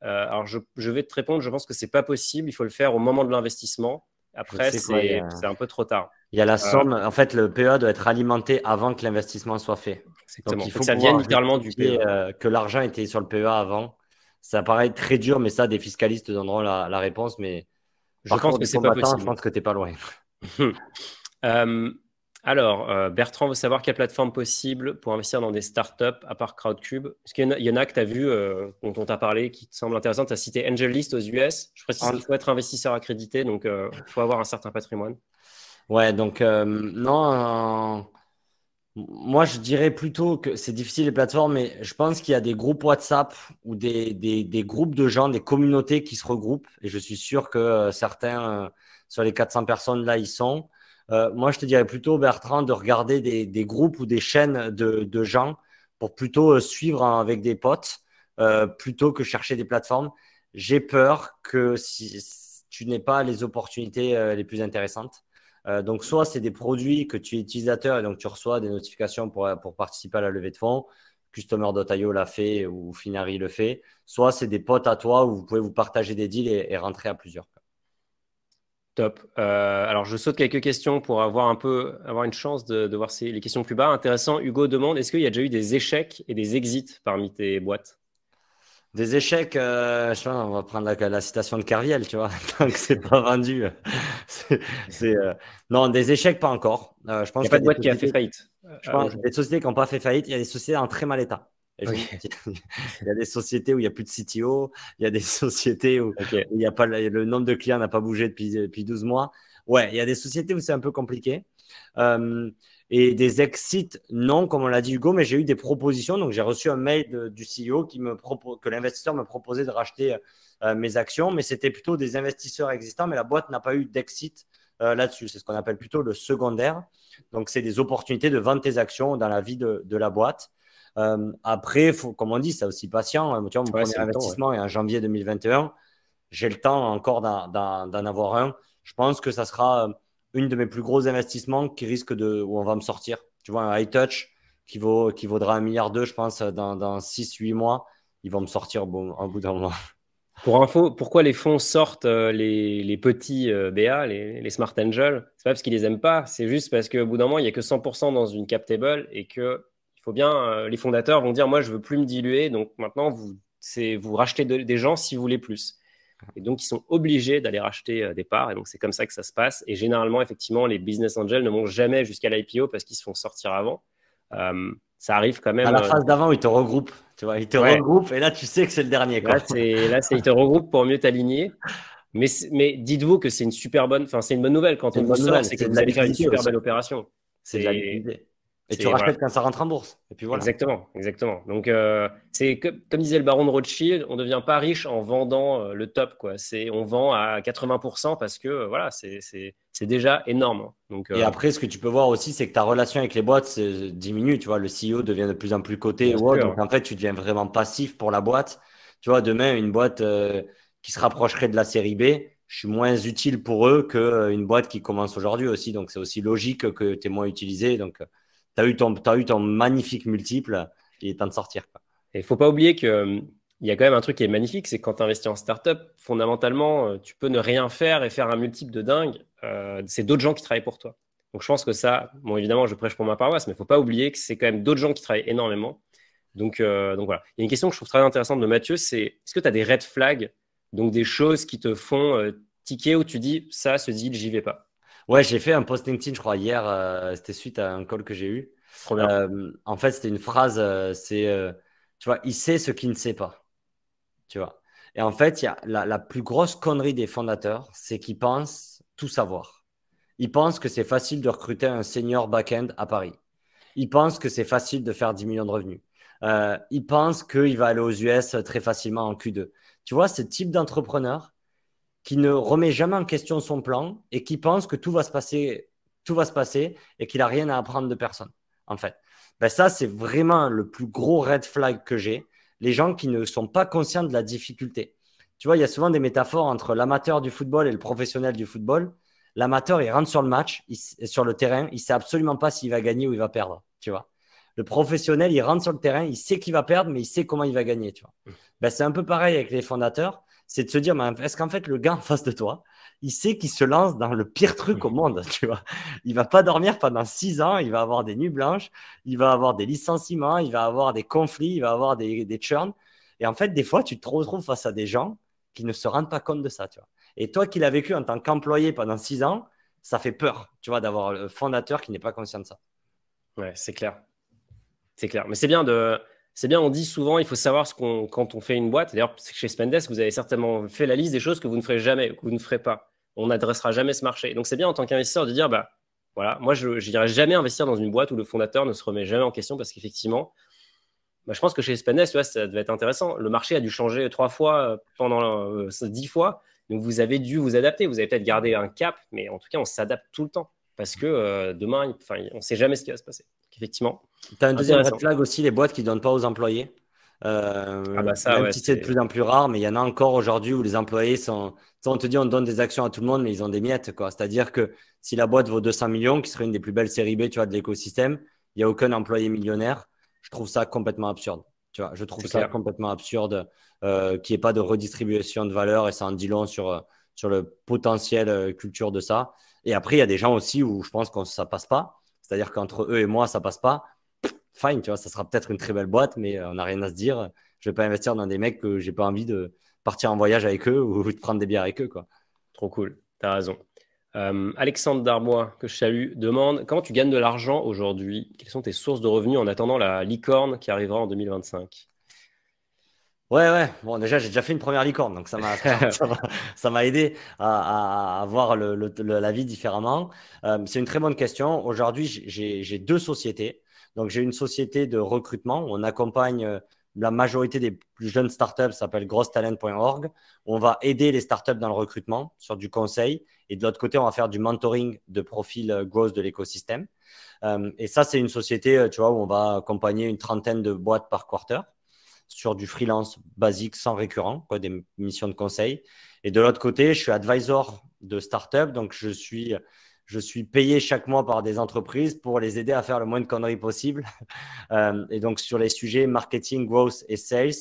euh, alors, je, vais te répondre, je pense que c'est pas possible. Il faut le faire au moment de l'investissement. Après, c'est un peu trop tard. Il y a la euh, somme. En fait, le PEA doit être alimenté avant que l'investissement soit fait. Exactement. Donc, il faut, que ça vienne littéralement du PEA. Euh, que l'argent était sur le PEA avant. Ça paraît très dur, mais ça, des fiscalistes donneront la, réponse. Mais je, pense que c'est pas possible. je pense que tu n'es pas loin. [LAUGHS] euh, alors, euh, Bertrand veut savoir quelle plateforme possible pour investir dans des startups à part Crowdcube. Est-ce qu'il y, en a que tu as vu, euh, dont on t'a parlé, qui te semble intéressante Tu as cité AngelList aux US. Je précise ah. qu'il faut être investisseur accrédité, donc il euh, faut avoir un certain patrimoine. Ouais, donc non, moi je dirais plutôt que c'est difficile les plateformes, mais je pense qu'il y a des groupes WhatsApp ou des, des, groupes de gens, des communautés qui se regroupent. Et je suis sûr que certains, sur les 400 personnes là, ils sont. Euh, moi, je te dirais plutôt, Bertrand, de regarder des, groupes ou des chaînes de, gens pour plutôt euh, suivre avec des potes euh, plutôt que chercher des plateformes. J'ai peur que si tu n'aies pas les opportunités les plus intéressantes. donc, soit c'est des produits que tu es utilisateur et donc tu reçois des notifications pour, participer à la levée de fonds. Customer Customer.io l'a fait ou Finari le fait. Soit c'est des potes à toi où vous pouvez vous partager des deals et rentrer à plusieurs. Top. Euh, alors, je saute quelques questions pour avoir un peu, avoir une chance de, voir les questions plus bas. Intéressant. Hugo demande est-ce qu'il y a déjà eu des échecs et des exits parmi tes boîtes Des échecs, euh, je sais pas, on va prendre la, citation de Carviel, tu vois, tant [LAUGHS] que c'est pas vendu. [LAUGHS] Euh, non, des échecs, pas encore. je pense Il n'y a pas de boîte qui a fait faillite. Je pense des sociétés qui n'ont pas fait faillite. Il y a des sociétés en très mal état il y a des sociétés où il n'y a plus de CTO, il y a des sociétés où, il y a pas, le nombre de clients n'a pas bougé depuis, 12 mois. Ouais, il y a des sociétés où c'est un peu compliqué. et des exits, non, comme on l'a dit Hugo, mais j'ai eu des propositions. Donc j'ai reçu un mail du CEO qui me que l'investisseur me proposait de racheter euh, mes actions, mais c'était plutôt des investisseurs existants, mais la boîte n'a pas eu d'exit euh, là-dessus. C'est ce qu'on appelle plutôt le secondaire. Donc c'est des opportunités de vendre tes actions dans la vie de la boîte. Euh, après, comme on dit, c'est aussi patient. Hein. mon premier investissement est en janvier 2021. J'ai le temps encore d'en avoir un. Je pense que ça sera euh, une de mes plus gros investissements qui risque de où on va me sortir. Tu vois, un high touch qui, vaut, qui vaudra un milliard d'eux, je pense, euh, dans, dans 6-8 mois. Ils vont me sortir bon, un bout d'un mois. [LAUGHS] Pour info, pourquoi les fonds sortent les, petits BA, les, les, smart angels C'est pas parce qu'ils les aiment pas, c'est juste parce qu'au bout d'un moment, il n'y a que 100% dans une cap table et que faut bien, euh, les fondateurs vont dire, moi, je veux plus me diluer, donc maintenant, vous, c'est vous rachetez des gens si vous voulez plus. Et donc, ils sont obligés d'aller racheter euh, des parts. Et donc, c'est comme ça que ça se passe. Et généralement, effectivement, les business angels ne montent jamais jusqu'à l'IPO parce qu'ils se font sortir avant. Euh, ça arrive quand même. À la phase d'avant, ils te regroupent. Tu vois, ils te regroupent. Et là, tu sais que c'est le dernier. c'est, Là, c'est ils te regroupent pour mieux t'aligner. Mais, mais dites-vous que c'est une super bonne, enfin, c'est une bonne nouvelle quand on vous sort, c'est que vous allez faire une super belle opération. C'est et tu rachètes quand ça rentre en bourse. Et puis voilà. Exactement, exactement. Donc, euh, c'est comme, disait le baron de Rothschild, on ne devient pas riche en vendant euh, le top. Quoi. C'est, on vend à 80% parce que euh, voilà, c'est, c'est, c'est déjà énorme. Donc, Et après, ce que tu peux voir aussi, c'est que ta relation avec les boîtes diminue. Tu vois, le CEO devient de plus en plus coté. donc, en fait, tu deviens vraiment passif pour la boîte. Tu vois, demain, une boîte qui se rapprocherait de la série B, je suis moins utile pour eux qu'une boîte qui commence aujourd'hui aussi. Donc, c'est aussi logique que tu es moins utilisé. Donc, tu as, eu ton magnifique multiple, il est temps de sortir. Il faut pas oublier que euh, il y a quand même un truc qui est magnifique, c'est quand tu investis en startup, fondamentalement, euh, tu peux ne rien faire et faire un multiple de dingue. Euh, c'est d'autres gens qui travaillent pour toi. Donc je pense que ça, bon évidemment, je prêche pour ma paroisse, mais il faut pas oublier que c'est quand même d'autres gens qui travaillent énormément. Donc, donc voilà. Il y a une question que je trouve très intéressante de Mathieu, c'est est-ce que tu as des red flags, donc des choses qui te font euh, tiquer où tu dis ça, ce deal, j'y vais pas Ouais, j'ai fait un post LinkedIn, je crois, hier. Euh, c'était suite à un call que j'ai eu. Euh, en fait, c'était une phrase, euh, c'est, tu vois, il sait ce qu'il ne sait pas. Tu vois. Et en fait, y a la, la plus grosse connerie des fondateurs, c'est qu'ils pensent tout savoir. Ils pensent que c'est facile de recruter un senior back-end à Paris. Ils pensent que c'est facile de faire 10 millions de revenus. ils pensent qu'il va aller aux US très facilement en Q2. Tu vois, ce type d'entrepreneur, qui ne remet jamais en question son plan et qui pense que tout va se passer, tout va se passer et qu'il n'a rien à apprendre de personne, en fait. Ben, ça, c'est vraiment le plus gros red flag que j'ai. Les gens qui ne sont pas conscients de la difficulté. Tu vois, il y a souvent des métaphores entre l'amateur du football et le professionnel du football. L'amateur, il rentre sur le match, il, sur le terrain, il sait absolument pas s'il va gagner ou il va perdre. Tu vois. Le professionnel, il rentre sur le terrain, il sait qu'il va perdre, mais il sait comment il va gagner. Tu vois. Mmh. Ben, c'est un peu pareil avec les fondateurs c'est de se dire, mais est-ce qu'en fait, le gars en face de toi, il sait qu'il se lance dans le pire truc au monde, [LAUGHS] tu vois. Il va pas dormir pendant six ans, il va avoir des nuits blanches, il va avoir des licenciements, il va avoir des conflits, il va avoir des, des churns. Et en fait, des fois, tu te retrouves face à des gens qui ne se rendent pas compte de ça, tu vois. Et toi qui l'as vécu en tant qu'employé pendant six ans, ça fait peur, tu vois, d'avoir le fondateur qui n'est pas conscient de ça. Ouais, c'est clair. C'est clair. Mais c'est bien de, c'est bien, on dit souvent, il faut savoir ce qu'on, quand on fait une boîte. D'ailleurs, chez Spendesk, vous avez certainement fait la liste des choses que vous ne ferez jamais, que vous ne ferez pas. On n'adressera jamais ce marché. Donc, c'est bien en tant qu'investisseur de dire, bah, voilà, moi, je n'irai jamais investir dans une boîte où le fondateur ne se remet jamais en question parce qu'effectivement, bah, je pense que chez Spendesk, ça devait être intéressant. Le marché a dû changer trois fois euh, pendant euh, dix fois. Donc, vous avez dû vous adapter. Vous avez peut-être gardé un cap, mais en tout cas, on s'adapte tout le temps parce que euh, demain, on ne sait jamais ce qui va se passer effectivement. Tu as un deuxième red flag aussi, les boîtes qui ne donnent pas aux employés. Euh, ah bah c'est de plus en plus rare, mais il y en a encore aujourd'hui où les employés sont. On te dit on donne des actions à tout le monde, mais ils ont des miettes. C'est-à-dire que si la boîte vaut 200 millions, qui serait une des plus belles séries B tu vois, de l'écosystème, il n'y a aucun employé millionnaire. Je trouve ça complètement absurde. Tu vois, je trouve ça complètement absurde qui euh, qu'il n'y ait pas de redistribution de valeur et ça en dit long sur, euh, sur le potentiel culture de ça. Et après, il y a des gens aussi où je pense que ça passe pas. C'est-à-dire qu'entre eux et moi, ça passe pas. Fine, tu vois, ça sera peut-être une très belle boîte, mais euh, on n'a rien à se dire. Je vais pas investir dans des mecs que j'ai pas envie de partir en voyage avec eux ou de prendre des bières avec eux, quoi. Trop cool. tu as raison. Euh, Alexandre Darbois, que je salue, demande comment tu gagnes de l'argent aujourd'hui Quelles sont tes sources de revenus en attendant la licorne qui arrivera en 2025 Ouais, ouais. Bon, déjà, j'ai déjà fait une première licorne, donc ça m'a, [LAUGHS] [LAUGHS] ça m'a aidé à, à, à voir le, le, la vie différemment. Euh, c'est une très bonne question. Aujourd'hui, j'ai deux sociétés. Donc, j'ai une société de recrutement. Où on accompagne euh, la majorité des plus jeunes startups, ça s'appelle grosstalent.org. On va aider les startups dans le recrutement sur du conseil. Et de l'autre côté, on va faire du mentoring de profils euh, growth de l'écosystème. et ça, c'est une société, tu vois, où on va accompagner une trentaine de boîtes par quarter sur du freelance basique sans récurrent, quoi, des missions de conseil. Et de l'autre côté, je suis advisor de startup, donc je suis, payé chaque mois par des entreprises pour les aider à faire le moins de conneries possible. [LAUGHS] Euh, et donc sur les sujets marketing, growth et sales.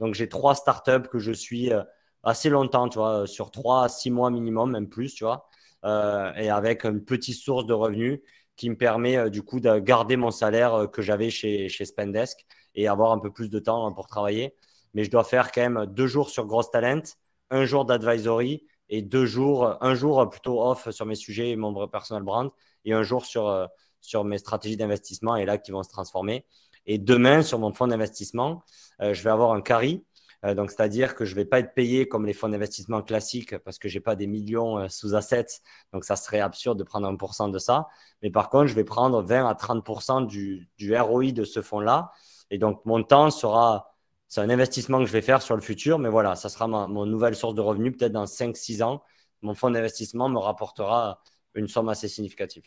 Donc j'ai trois startups que je suis euh, assez longtemps, tu vois, sur trois à six mois minimum, même plus, tu vois, euh, et avec une petite source de revenus qui me permet euh, du coup de garder mon salaire euh, que j'avais chez, chez Spendesk et avoir un peu plus de temps hein, pour travailler. Mais je dois faire quand même deux jours sur Gross Talent, un jour d'advisory et deux jours, euh, un jour plutôt off sur mes sujets et mon personal brand et un jour sur, sur mes stratégies d'investissement et là qui vont se transformer. Et demain, sur mon fonds d'investissement, je vais avoir un carry euh, donc, c'est-à-dire que je ne vais pas être payé comme les fonds d'investissement classiques parce que je n'ai pas des millions euh, sous assets. Donc, ça serait absurde de prendre 1% de ça. Mais par contre, je vais prendre 20 à 30% du, du ROI de ce fonds-là. Et donc, mon temps sera. C'est un investissement que je vais faire sur le futur. Mais voilà, ça sera ma, mon nouvelle source de revenus. Peut-être dans 5-6 ans, mon fonds d'investissement me rapportera une somme assez significative.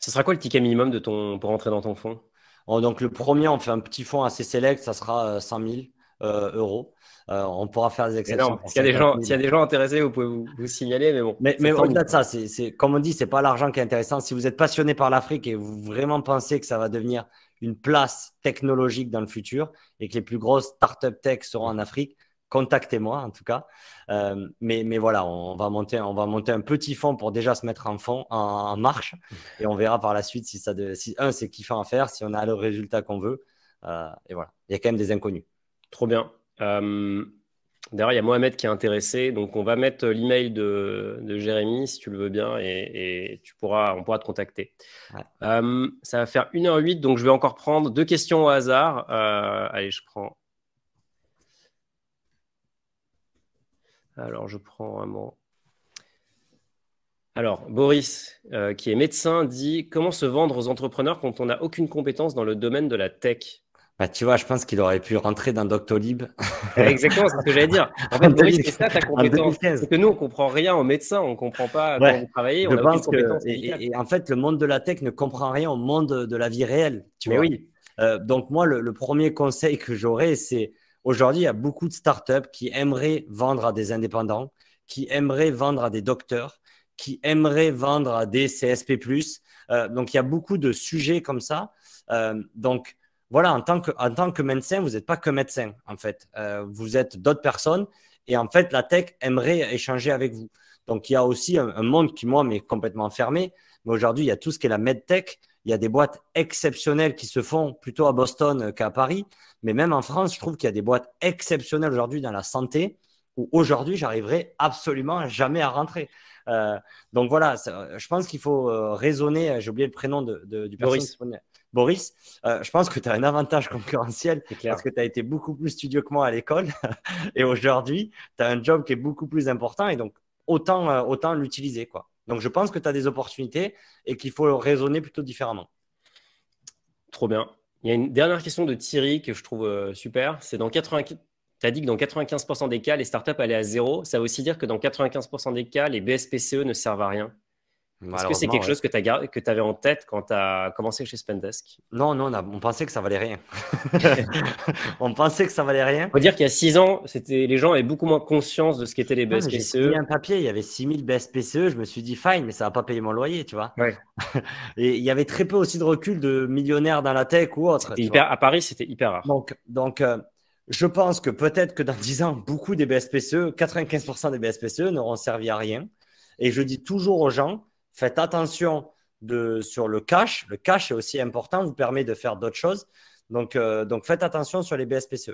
Ce sera quoi le ticket minimum de ton, pour entrer dans ton fonds oh, Donc, le premier, on fait un petit fonds assez select, ça sera 100 euh, 000. Euh, euros. Euh, on pourra faire des exceptions. S'il y, y, a des gens intéressés, vous pouvez vous, signaler, mais bon. Mais, au-delà de ça, c'est comme on dit, c'est pas l'argent qui est intéressant. Si vous êtes passionné par l'Afrique et vous vraiment pensez que ça va devenir une place technologique dans le futur et que les plus grosses startups tech seront en Afrique, contactez-moi en tout cas. Euh, mais, voilà, on va, monter, on va monter un petit fonds pour déjà se mettre en fond, en, marche, mm. et on verra par la suite si ça, si un c'est kiffant à faire, si on a le résultat qu'on veut, et voilà. Il y a quand même des inconnus. Trop bien. D'ailleurs, il y a Mohamed qui est intéressé. Donc, on va mettre l'email de, Jérémy, si tu le veux bien, et, tu pourras, on pourra te contacter. Euh, ça va faire 1h08, donc je vais encore prendre deux questions au hasard. Euh, allez, je prends. Alors, je prends un mot. Alors, Boris, euh, qui est médecin, dit Comment se vendre aux entrepreneurs quand on n'a aucune compétence dans le domaine de la tech bah, tu vois, je pense qu'il aurait pu rentrer dans Doctolib. [LAUGHS] Exactement, c'est ce que j'allais dire. En fait, c'est ça ta compétence. Parce que nous, on ne comprend rien aux médecins, on ne comprend pas comment vous travaillez, on et, en fait, le monde de la tech ne comprend rien au monde de la vie réelle. Tu oui. Euh, donc, moi, le, premier conseil que j'aurais, c'est aujourd'hui, il y a beaucoup de startups qui aimeraient vendre à des indépendants, qui aimeraient vendre à des docteurs, qui aimeraient vendre à des CSP. Euh, donc, il y a beaucoup de sujets comme ça. Euh, donc, voilà, en tant que, médecin, vous n'êtes pas que médecin, en fait. Euh, vous êtes d'autres personnes et en fait, la tech aimerait échanger avec vous. Donc, il y a aussi un, monde qui, moi, m'est complètement fermé. Mais aujourd'hui, il y a tout ce qui est la medtech. Il y a des boîtes exceptionnelles qui se font plutôt à Boston euh, qu'à Paris. Mais même en France, je trouve qu'il y a des boîtes exceptionnelles aujourd'hui dans la santé où aujourd'hui, j'arriverai absolument jamais à rentrer. Euh, donc voilà, je pense qu'il faut raisonner. J'ai oublié le prénom de, du Boris. Boris, euh, je pense que tu as un avantage [LAUGHS] concurrentiel parce que tu as été beaucoup plus studieux que moi à l'école [LAUGHS] et aujourd'hui, tu as un job qui est beaucoup plus important et donc autant, euh, autant l'utiliser. quoi. Donc je pense que tu as des opportunités et qu'il faut raisonner plutôt différemment. Trop bien. Il y a une dernière question de Thierry que je trouve euh, super. C'est dans Tu as dit que dans 95% des cas, les startups allaient à zéro. Ça veut aussi dire que dans 95% des cas, les BSPCE ne servent à rien. Est-ce que c'est quelque chose que tu tu avais en tête quand tu as commencé chez Spendesk Non, non, on, pensait que ça valait rien. [LAUGHS] [LAUGHS] on pensait que ça valait rien. Faut dire qu'il y a six ans, les gens avaient beaucoup moins conscience de ce qu'étaient les ah, BSPCE. J'ai un papier, il y avait 6000 BSPCE, je me suis dit fine, mais ça va pas payer mon loyer, tu vois. [LAUGHS] Et il y avait très peu aussi de recul de millionnaires dans la tech ou autre. Hyper... à Paris, c'était hyper rare. Donc, donc euh, je pense que peut-être que dans 10 ans, beaucoup des BSPCE, e, 95% des BSPCE n'auront servi à rien. Et je dis toujours aux gens, Faites attention sur le cash. Le cash est aussi important, vous permet de faire d'autres choses. Donc, euh, faites attention sur les BSPCE.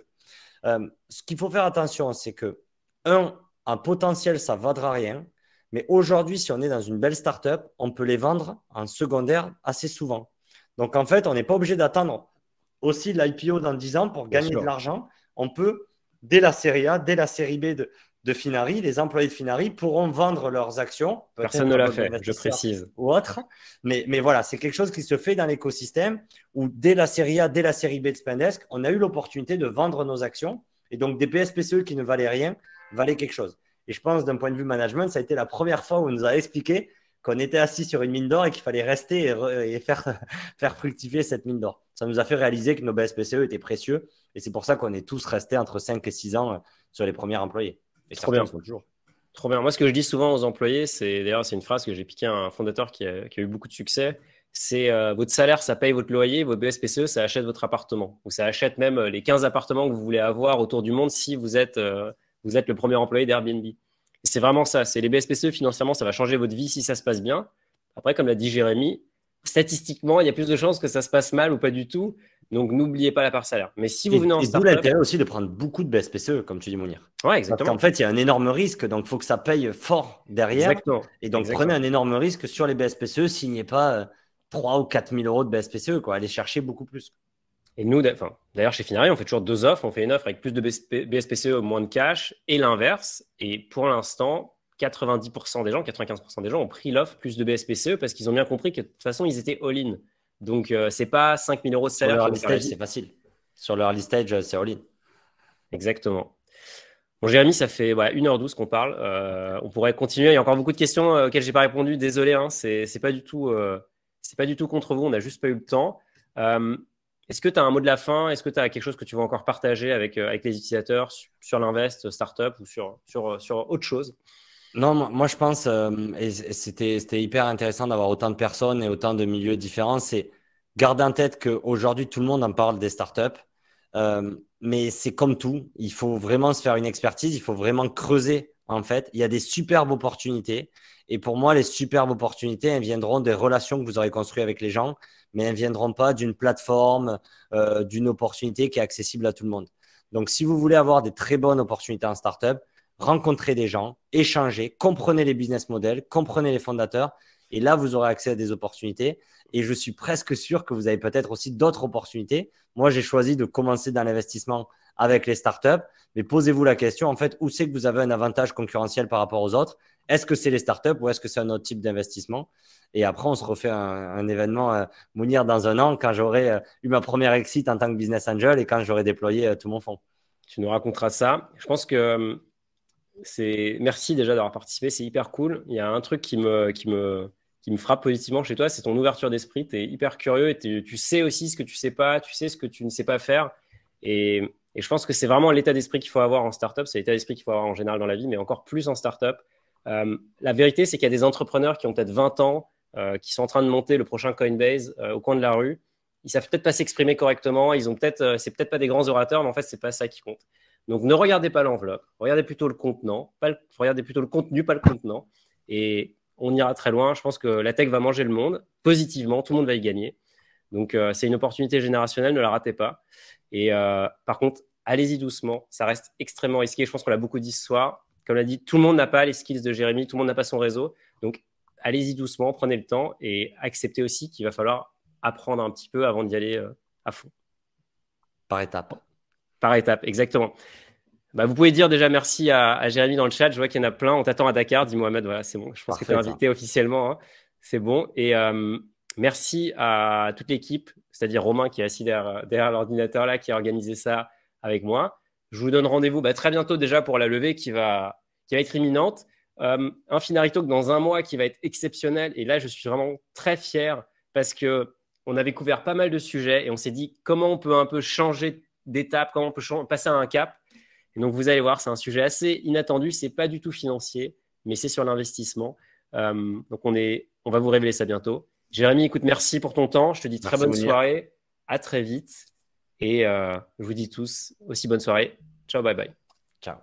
Euh, ce qu'il faut faire attention, c'est que, un, en potentiel, ça ne vaudra rien. Mais aujourd'hui, si on est dans une belle startup, on peut les vendre en secondaire assez souvent. Donc, en fait, on n'est pas obligé d'attendre aussi l'IPO dans 10 ans pour gagner de l'argent. On peut, dès la série A, dès la série B de, de Finari, les employés de Finari pourront vendre leurs actions. Personne ne l'a fait, je précise. Ou autre. Mais, mais voilà, c'est quelque chose qui se fait dans l'écosystème où dès la série A, dès la série B de Spendesk, on a eu l'opportunité de vendre nos actions. Et donc des PSPCE qui ne valaient rien valaient quelque chose. Et je pense d'un point de vue management, ça a été la première fois où on nous a expliqué qu'on était assis sur une mine d'or et qu'il fallait rester et, faire, [LAUGHS] faire fructifier cette mine d'or. Ça nous a fait réaliser que nos BSPCE étaient précieux et c'est pour ça qu'on est tous restés entre 5 et 6 ans euh, sur les premiers employés. Trop bien. Trop bien. Moi, ce que je dis souvent aux employés, c'est d'ailleurs, c'est une phrase que j'ai piquée à un fondateur qui a, eu beaucoup de succès. C'est euh, votre salaire, ça paye votre loyer, votre BSPCE, ça achète votre appartement. Ou ça achète même euh, les 15 appartements que vous voulez avoir autour du monde si vous êtes, euh, vous êtes le premier employé d'Airbnb. C'est vraiment ça. C'est les BSPCE, financièrement, ça va changer votre vie si ça se passe bien. Après, comme l'a dit Jérémy, statistiquement, il y a plus de chances que ça se passe mal ou pas du tout. Donc, n'oubliez pas la part salaire. Mais si vous venez en startup. l'intérêt aussi de prendre beaucoup de BSPCE, comme tu dis, Mounir. Ouais, exactement. En fait, il y a un énorme risque, donc il faut que ça paye fort derrière. Exactement. Et donc, vous prenez un énorme risque sur les BSPCE, signez pas 3 euh, ou 4 000 euros de BSPCE, quoi. Allez chercher beaucoup plus. Et nous, d'ailleurs, chez Finari, on fait toujours deux offres. On fait une offre avec plus de BSPCE, moins de cash, et l'inverse. Et pour l'instant, 90% des gens, 95% des gens ont pris l'offre plus de BSPCE parce qu'ils ont bien compris que de toute façon, ils étaient all-in. Donc, ce euh, c'est pas 5000 euros de salaire. c'est facile. Sur le early stage, euh, c'est all-in. Exactement. Bon, Jérémy, ça fait 1h12 qu'on parle. Euh, on pourrait continuer. Il y a encore beaucoup de questions auxquelles n'ai pas répondu. Désolé, hein, ce c'est pas, du tout, contre vous. On n'a juste pas eu le temps. Est-ce que tu as un mot de la fin Est-ce que tu as quelque chose que tu veux encore partager avec, les utilisateurs sur, l'invest, startup ou sur autre chose non, moi, je pense, euh, et c'était hyper intéressant d'avoir autant de personnes et autant de milieux différents, c'est garder en tête qu'aujourd'hui, tout le monde en parle des startups, euh, mais c'est comme tout, il faut vraiment se faire une expertise, il faut vraiment creuser en fait. Il y a des superbes opportunités, et pour moi, les superbes opportunités, elles viendront des relations que vous aurez construites avec les gens, mais elles ne viendront pas d'une plateforme, euh, d'une opportunité qui est accessible à tout le monde. Donc, si vous voulez avoir des très bonnes opportunités en startup, rencontrer des gens, échanger, comprenez les business models, comprenez les fondateurs. Et là, vous aurez accès à des opportunités. Et je suis presque sûr que vous avez peut-être aussi d'autres opportunités. Moi, j'ai choisi de commencer dans l'investissement avec les startups. Mais posez-vous la question, en fait, où c'est que vous avez un avantage concurrentiel par rapport aux autres Est-ce que c'est les startups ou est-ce que c'est un autre type d'investissement Et après, on se refait un, événement euh, Mounir dans un an quand j'aurai euh, eu ma première exit en tant que business angel et quand j'aurai déployé euh, tout mon fonds. Tu nous raconteras ça. Je pense que hum, c'est merci déjà d'avoir participé, c'est hyper cool. Il y a un truc qui me, frappe positivement chez toi, c'est ton ouverture d'esprit. Tu es hyper curieux et tu sais aussi ce que tu sais pas, tu sais ce que tu ne sais pas faire. Et, je pense que c'est vraiment l'état d'esprit qu'il faut avoir en startup, c'est l'état d'esprit qu'il faut avoir en général dans la vie, mais encore plus en startup. Euh, la vérité, c'est qu'il y a des entrepreneurs qui ont peut-être 20 ans, euh, qui sont en train de monter le prochain Coinbase euh, au coin de la rue. Ils savent peut-être pas s'exprimer correctement, ils ont peut-être, c'est peut-être pas des grands orateurs, mais en fait, c'est pas ça qui compte. Donc ne regardez pas l'enveloppe, regardez plutôt le contenant, pas le, regardez plutôt le contenu, pas le contenant. Et on ira très loin. Je pense que la tech va manger le monde positivement, tout le monde va y gagner. Donc euh, c'est une opportunité générationnelle, ne la ratez pas. Et euh, par contre, allez-y doucement, ça reste extrêmement risqué. Je pense qu'on l'a beaucoup dit ce soir. Comme l'a dit, tout le monde n'a pas les skills de Jérémy, tout le monde n'a pas son réseau. Donc allez-y doucement, prenez le temps et acceptez aussi qu'il va falloir apprendre un petit peu avant d'y aller euh, à fond. Par étapes. Par étape, exactement. Bah, vous pouvez dire déjà merci à, Jérémy dans le chat. Je vois qu'il y en a plein. On t'attend à Dakar, dit Mohamed. Voilà, c'est bon. Je pense que tu es invité officiellement. Hein. C'est bon. Et euh, merci à toute l'équipe, c'est-à-dire Romain qui est assis derrière, l'ordinateur là, qui a organisé ça avec moi. Je vous donne rendez-vous bah, très bientôt déjà pour la levée qui va, qui va être imminente. Euh, un Finarito dans un mois qui va être exceptionnel. Et là, je suis vraiment très fier parce que on avait couvert pas mal de sujets et on s'est dit comment on peut un peu changer d'étapes, comment on peut passer à un cap. Et donc, vous allez voir, c'est un sujet assez inattendu. C'est pas du tout financier, mais c'est sur l'investissement. Euh, donc, on, est, on va vous révéler ça bientôt. Jérémy, écoute, merci pour ton temps. Je te dis très bonne soirée. À très vite. Et euh, je vous dis tous aussi bonne soirée. Ciao, bye bye. Ciao.